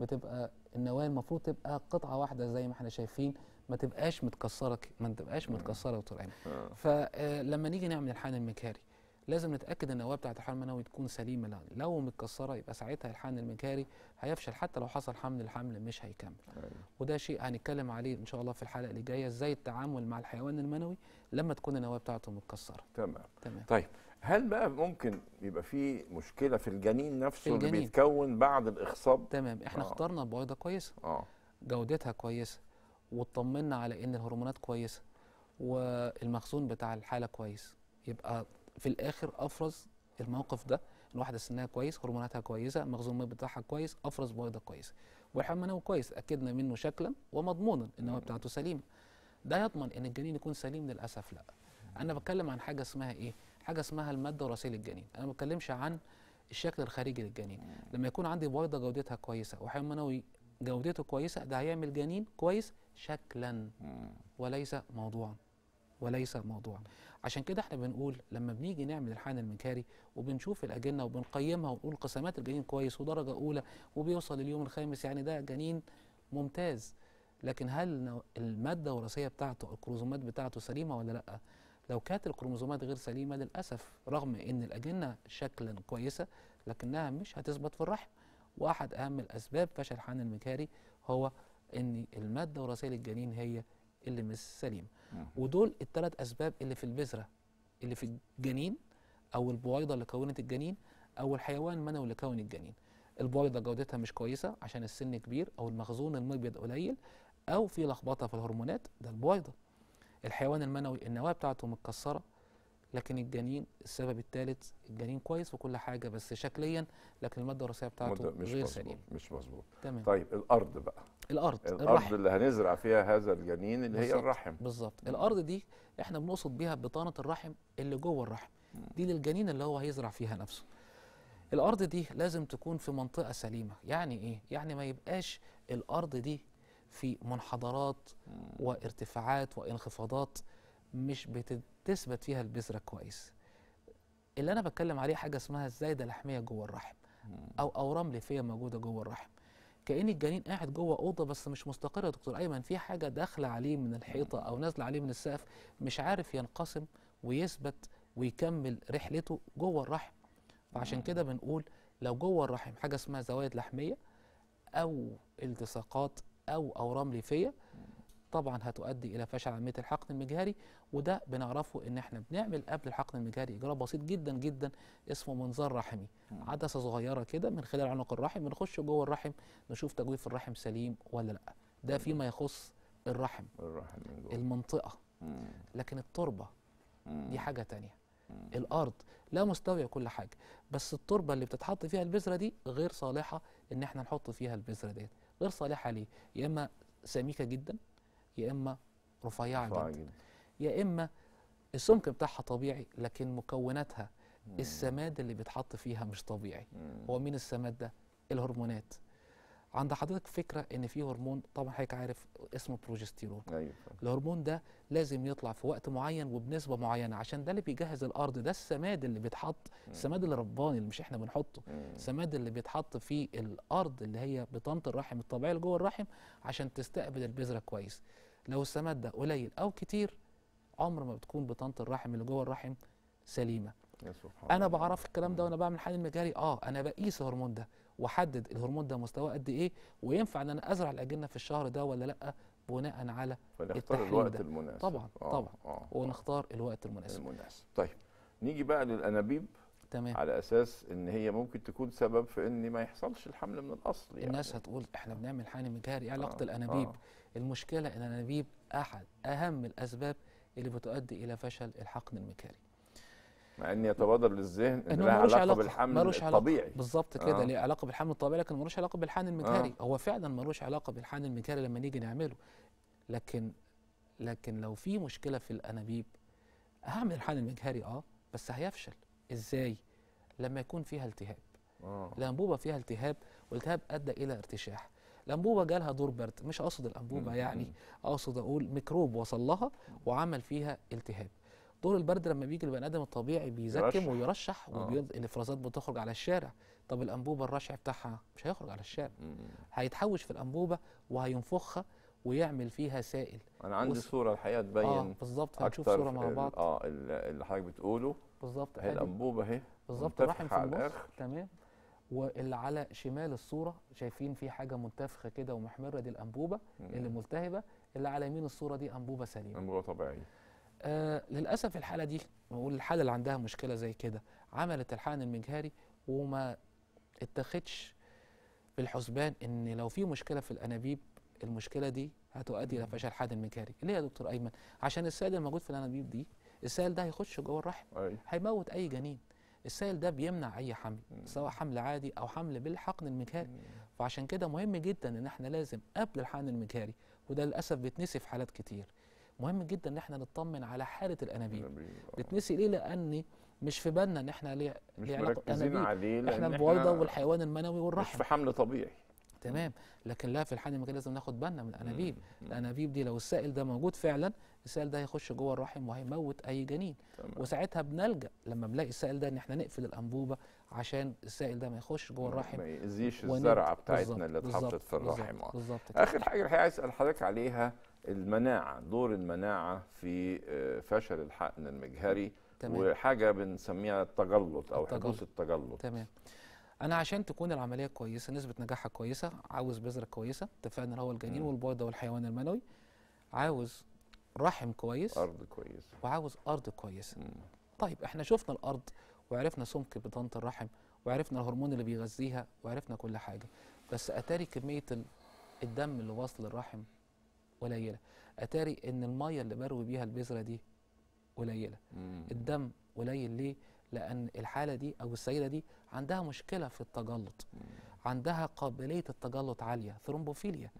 بتبقى النواة المفروض تبقى قطعة واحدة زي ما احنا شايفين ما تبقاش متكسرة ما تبقاش متكسرة وترقانة آه، فلما نيجي نعمل الحقن المكاري لازم نتاكد ان النواه بتاعه الحمل المنوي تكون سليمه لأ. لو متكسره يبقى ساعتها الحقن المنكاري هيفشل حتى لو حصل حمل الحمل مش هيكمل أيوة. وده شيء هنتكلم عليه ان شاء الله في الحلقه اللي جايه ازاي التعامل مع الحيوان المنوي لما تكون النواه بتاعته متكسره تمام تمام طيب هل بقى ممكن يبقى في مشكله في الجنين نفسه في الجنين. اللي بيتكون بعد الاخصاب تمام احنا آه. اخترنا بويضه كويسه آه. جودتها كويسه واطمنا على ان الهرمونات كويسه والمخزون بتاع الحاله كويس يبقى في الاخر افرز الموقف ده الواحده سنها كويس هرموناتها كويسه مخزون الماء بتاعها كويس افرز بويضه كويسه والحمام مناعه كويس اكدنا منه شكلا ومضمونا النواه بتاعته سليمه ده يضمن ان الجنين يكون سليم للاسف لا انا بتكلم عن حاجه اسمها ايه حاجه اسمها الماده الوراثيه للجنين انا ما بتكلمش عن الشكل الخارجي للجنين لما يكون عندي بويضه جودتها كويسه وحمام منوي جودته كويسه ده هيعمل جنين كويس شكلا وليس موضوعا وليس موضوعا عشان كده احنا بنقول لما بنيجي نعمل الحان المنكاري وبنشوف الاجنه وبنقيمها ونقول قسمات الجنين كويس ودرجه اولى وبيوصل اليوم الخامس يعني ده جنين ممتاز لكن هل الماده الوراثيه بتاعته الكروموزومات بتاعته سليمه ولا لا لو كانت الكروموزومات غير سليمه للاسف رغم ان الاجنه شكلا كويسه لكنها مش هتثبت في الرحم واحد اهم الاسباب فشل الحان المنكاري هو ان الماده الوراثيه للجنين هي اللي مش سليم ودول الثلاث اسباب اللي في البذره اللي في الجنين او البويضه اللي كونت الجنين او الحيوان المنوي اللي كون الجنين البويضه جودتها مش كويسه عشان السن كبير او المخزون المبيض قليل او في لخبطه في الهرمونات ده البويضه الحيوان المنوي النواه بتاعته متكسره لكن الجنين السبب الثالث الجنين كويس وكل حاجه بس شكليا لكن الماده الوراثيه بتاعته مش غير سليمه مش مظبوط تمام طيب الارض بقى الارض الارض الرحم. اللي هنزرع فيها هذا الجنين اللي بالزبط. هي الرحم بالظبط الارض دي احنا بنقصد بيها بطانه الرحم اللي جوه الرحم دي للجنين اللي هو هيزرع فيها نفسه الارض دي لازم تكون في منطقه سليمه يعني ايه يعني ما يبقاش الارض دي في منحدرات وارتفاعات وانخفاضات مش بتثبت فيها البذره كويس اللي انا بتكلم عليه حاجه اسمها الزايده اللحميه جوه الرحم او اورام ليفيه موجوده جوه الرحم كان الجنين قاعد جوه اوضه بس مش مستقر يا دكتور ايمن في حاجه داخله عليه من الحيطه او نازله عليه من السقف مش عارف ينقسم ويثبت ويكمل رحلته جوه الرحم فعشان كده بنقول لو جوه الرحم حاجه اسمها زوايد لحميه او التصاقات او اورام ليفيه طبعا هتؤدي الى فشل عمليه الحقن المجهري وده بنعرفه ان احنا بنعمل قبل الحقن المجهري اجراء بسيط جدا جدا اسمه منظار رحمي عدسه صغيره كده من خلال عنق الرحم بنخش جوه الرحم نشوف تجويف الرحم سليم ولا لا ده فيما يخص الرحم الرحم المنطقه مم. لكن التربه مم. دي حاجه تانية مم. الارض لا مستويه كل حاجه بس التربه اللي بتتحط فيها البذره دي غير صالحه ان احنا نحط فيها البذره ديت غير صالحه ليه يا اما سميكه جدا يا اما رفيعه رفيع جدا, جدا يا اما السمك بتاعها طبيعي لكن مكوناتها مم. السماد اللي بيتحط فيها مش طبيعي مم. هو مين السماد ده الهرمونات عند حضرتك فكره ان في هرمون طبعا حضرتك عارف اسمه بروجستيرون أيوة. الهرمون ده لازم يطلع في وقت معين وبنسبه معينه عشان ده اللي بيجهز الارض ده السماد اللي بيتحط السماد الرباني اللي مش احنا بنحطه السماد اللي بيتحط في الارض اللي هي بطنط الرحم الطبيعي اللي جوه الرحم عشان تستقبل البذره كويس لو السماد ده قليل او كتير عمر ما بتكون بطانه الرحم اللي جوه الرحم سليمه يا سبحان انا بعرف الكلام ده وانا بعمل حالي مجاري اه انا بقيس الهرمون ده واحدد الهرمون ده مستواه قد ايه وينفع ان انا ازرع الاجنه في الشهر ده ولا لا بناء على التحليل الوقت ده. المناسب طبعا آه طبعا آه،, آه ونختار الوقت المناسب المناسب طيب نيجي بقى للانابيب تمام. على اساس ان هي ممكن تكون سبب في ان ما يحصلش الحمل من الاصل يعني. الناس هتقول احنا بنعمل حقن مجهري ايه علاقه آه. الانابيب آه. المشكله ان الانابيب احد اهم الاسباب اللي بتؤدي الى فشل الحقن المكاري مع ان يتبادر للذهن ان لها علاقه, علاقة بالحمل ملوش الطبيعي بالظبط كده آه. ليه علاقه بالحمل الطبيعي لكن ملوش علاقه بالحقن المجهري آه. هو فعلا ملوش علاقه بالحقن المجهري لما نيجي نعمله لكن لكن لو في مشكله في الانابيب هعمل الحقن المجهري اه بس هيفشل ازاي لما يكون فيها التهاب آه. الانبوبه فيها التهاب والتهاب ادى الى ارتشاح الانبوبه جالها دور برد مش اقصد الانبوبه يعني اقصد اقول ميكروب وصل لها وعمل فيها التهاب دور البرد لما بيجي البني ادم الطبيعي بيزكم ويرشح آه. الافرازات بتخرج على الشارع طب الانبوبه الرشح بتاعها مش هيخرج على الشارع هيتحوش في الانبوبه وهينفخها ويعمل فيها سائل انا عندي وص... صوره الحقيقه تبين اه بالظبط هنشوف صوره مع بعض اه اللي حضرتك بتقوله بالظبط هي الانبوبه اهي بالظبط الرحم في النص تمام واللي على شمال الصوره شايفين في حاجه منتفخه كده ومحمره دي الانبوبه مم. اللي ملتهبه اللي على يمين الصوره دي انبوبه سليمه انبوبه طبيعيه آه للاسف الحاله دي نقول الحاله اللي عندها مشكله زي كده عملت الحقن المجهري وما اتخذش في الحسبان ان لو في مشكله في الانابيب المشكله دي هتؤدي الى فشل حاد المجهري ليه يا دكتور ايمن عشان السائل الموجود في الانابيب دي السائل ده هيخش جوه الرحم أيوه. هيموت اي جنين السائل ده بيمنع اي حمل سواء حمل عادي او حمل بالحقن المكاري فعشان كده مهم جدا ان احنا لازم قبل الحقن المكاري وده للاسف بيتنسي في حالات كتير مهم جدا ان احنا نطمن على حاله الانابيب بتنسي آه. ليه لان مش في بالنا ان احنا ليه مش ليه مركزين عليه احنا البويضه والحيوان المنوي والرحم مش في حمل طبيعي تمام لكن لا في الحال المكان لازم ناخد بالنا من الانابيب الانابيب دي لو السائل ده موجود فعلا السائل ده هيخش جوه الرحم وهيموت اي جنين تمام. وساعتها بنلجا لما بنلاقي السائل ده ان احنا نقفل الانبوبه عشان السائل ده ما يخش جوه الرحم ما يأذيش الزرعه بتاعتنا اللي اتحطت في الرحم بالظبط آه. اخر حاجه الحقيقه عايز اسال حضرتك عليها المناعه دور المناعه في آه، فشل الحقن المجهري تمام. وحاجه بنسميها التجلط او التجلط. حدوث التجلط تمام انا عشان تكون العمليه كويسه نسبه نجاحها كويسه عاوز بذره كويسه اتفقنا اللي هو الجنين والبيضه والحيوان المنوي عاوز رحم كويس ارض كويسه وعاوز ارض كويسه طيب احنا شفنا الارض وعرفنا سمك بطانه الرحم وعرفنا الهرمون اللي بيغذيها وعرفنا كل حاجه بس اتاري كميه الدم اللي واصل للرحم قليله اتاري ان الميه اللي بروي بيها البذره دي قليله الدم قليل ليه لأن الحالة دي أو السيدة دي عندها مشكلة في التجلط عندها قابلية التجلط عالية ثرومبوفيليا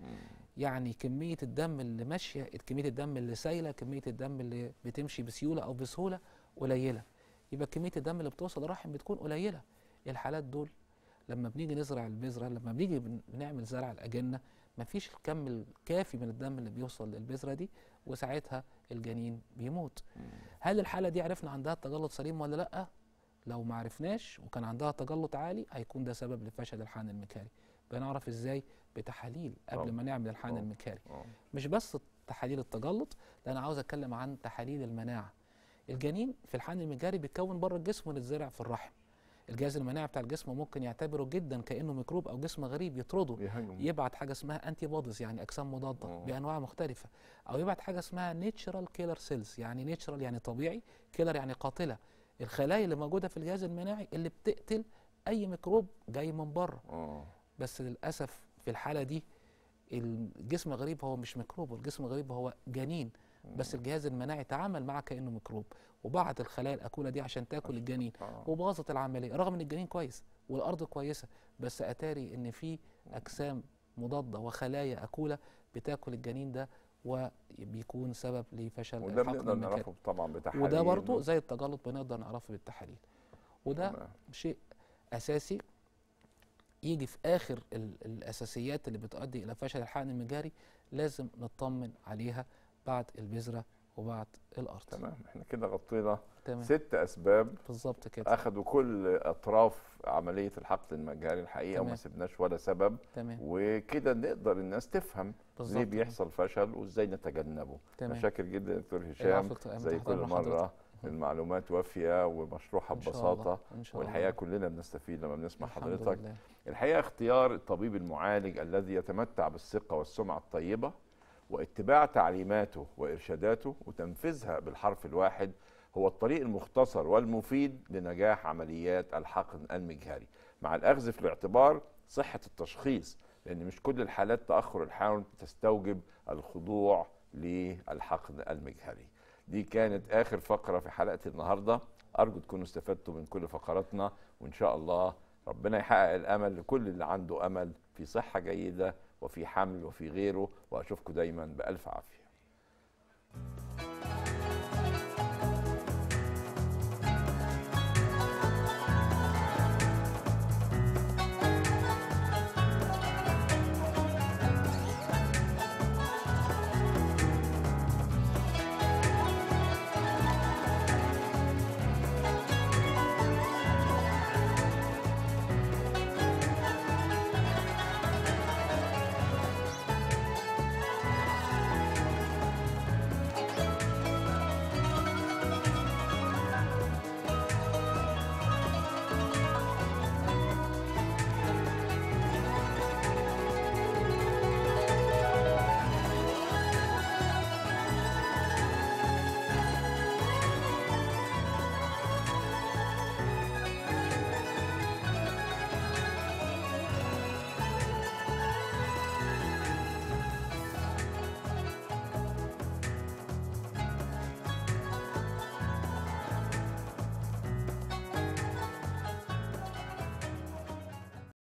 يعني كمية الدم اللي ماشية كمية الدم اللي سايلة كمية الدم اللي بتمشي بسيولة أو بسهولة قليلة يبقى كمية الدم اللي بتوصل للرحم بتكون قليلة الحالات دول لما بنيجي نزرع البذرة لما بنيجي بنعمل زرع الأجنة مفيش الكم الكافي من الدم اللي بيوصل للبذرة دي وساعتها الجنين بيموت هل الحالة دي عرفنا عندها التجلط سليم ولا لأ؟ لو ما عرفناش وكان عندها تجلط عالي هيكون ده سبب لفشل الحقن المكاري بنعرف ازاي بتحاليل قبل أوه. ما نعمل الحقن آه. المكاري أوه. مش بس تحاليل التجلط ده انا عاوز اتكلم عن تحاليل المناعه الجنين في الحقن المجاري بيتكون بره الجسم ويتزرع في الرحم الجهاز المناعي بتاع الجسم ممكن يعتبره جدا كانه ميكروب او جسم غريب يطرده يهجم. يبعت حاجه اسمها انتي بودز يعني اجسام مضاده آه. بانواع مختلفه او يبعت حاجه اسمها نيتشرال كيلر سيلز يعني نيتشرال يعني طبيعي كيلر يعني قاتله الخلايا اللي موجوده في الجهاز المناعي اللي بتقتل اي ميكروب جاي من بره آه. بس للاسف في الحاله دي الجسم الغريب هو مش ميكروب والجسم الغريب هو جنين بس الجهاز المناعي تعامل معاه كانه ميكروب وبعت الخلايا الاكوله دي عشان تاكل الجنين آه. وباظت العمليه رغم ان الجنين كويس والارض كويسه بس اتاري ان في اجسام مضاده وخلايا اكوله بتاكل الجنين ده وبيكون سبب لفشل وده بنقدر نعرفه طبعا بتحاليل وده برضه زي التجلط بنقدر نعرفه بالتحاليل وده مم. شيء اساسي يجي في اخر الاساسيات اللي بتؤدي الى فشل الحقن المجاري لازم نطمن عليها بعد البذره وبعد الارض تمام احنا كده غطينا تمام. ست اسباب بالظبط كده اخذوا كل اطراف عمليه الحقن المجاري الحقيقه وما سبناش ولا سبب تمام. وكده نقدر الناس تفهم بالزبط. ليه بيحصل فشل وازاي نتجنبه تمام. انا شاكر جدا دكتور هشام زي كل مره المعلومات وافيه ومشروحه ببساطه والحقيقه كلنا بنستفيد لما بنسمع حضرتك لله. الحقيقه اختيار الطبيب المعالج الذي يتمتع بالثقه والسمعه الطيبه واتباع تعليماته وارشاداته وتنفيذها بالحرف الواحد هو الطريق المختصر والمفيد لنجاح عمليات الحقن المجهري مع الاخذ في الاعتبار صحه التشخيص لأن مش كل الحالات تأخر الحمل تستوجب الخضوع للحقن المجهري دي كانت آخر فقرة في حلقة النهاردة أرجو تكونوا استفدتوا من كل فقراتنا وإن شاء الله ربنا يحقق الأمل لكل اللي عنده أمل في صحة جيدة وفي حمل وفي غيره وأشوفكم دايما بألف عافية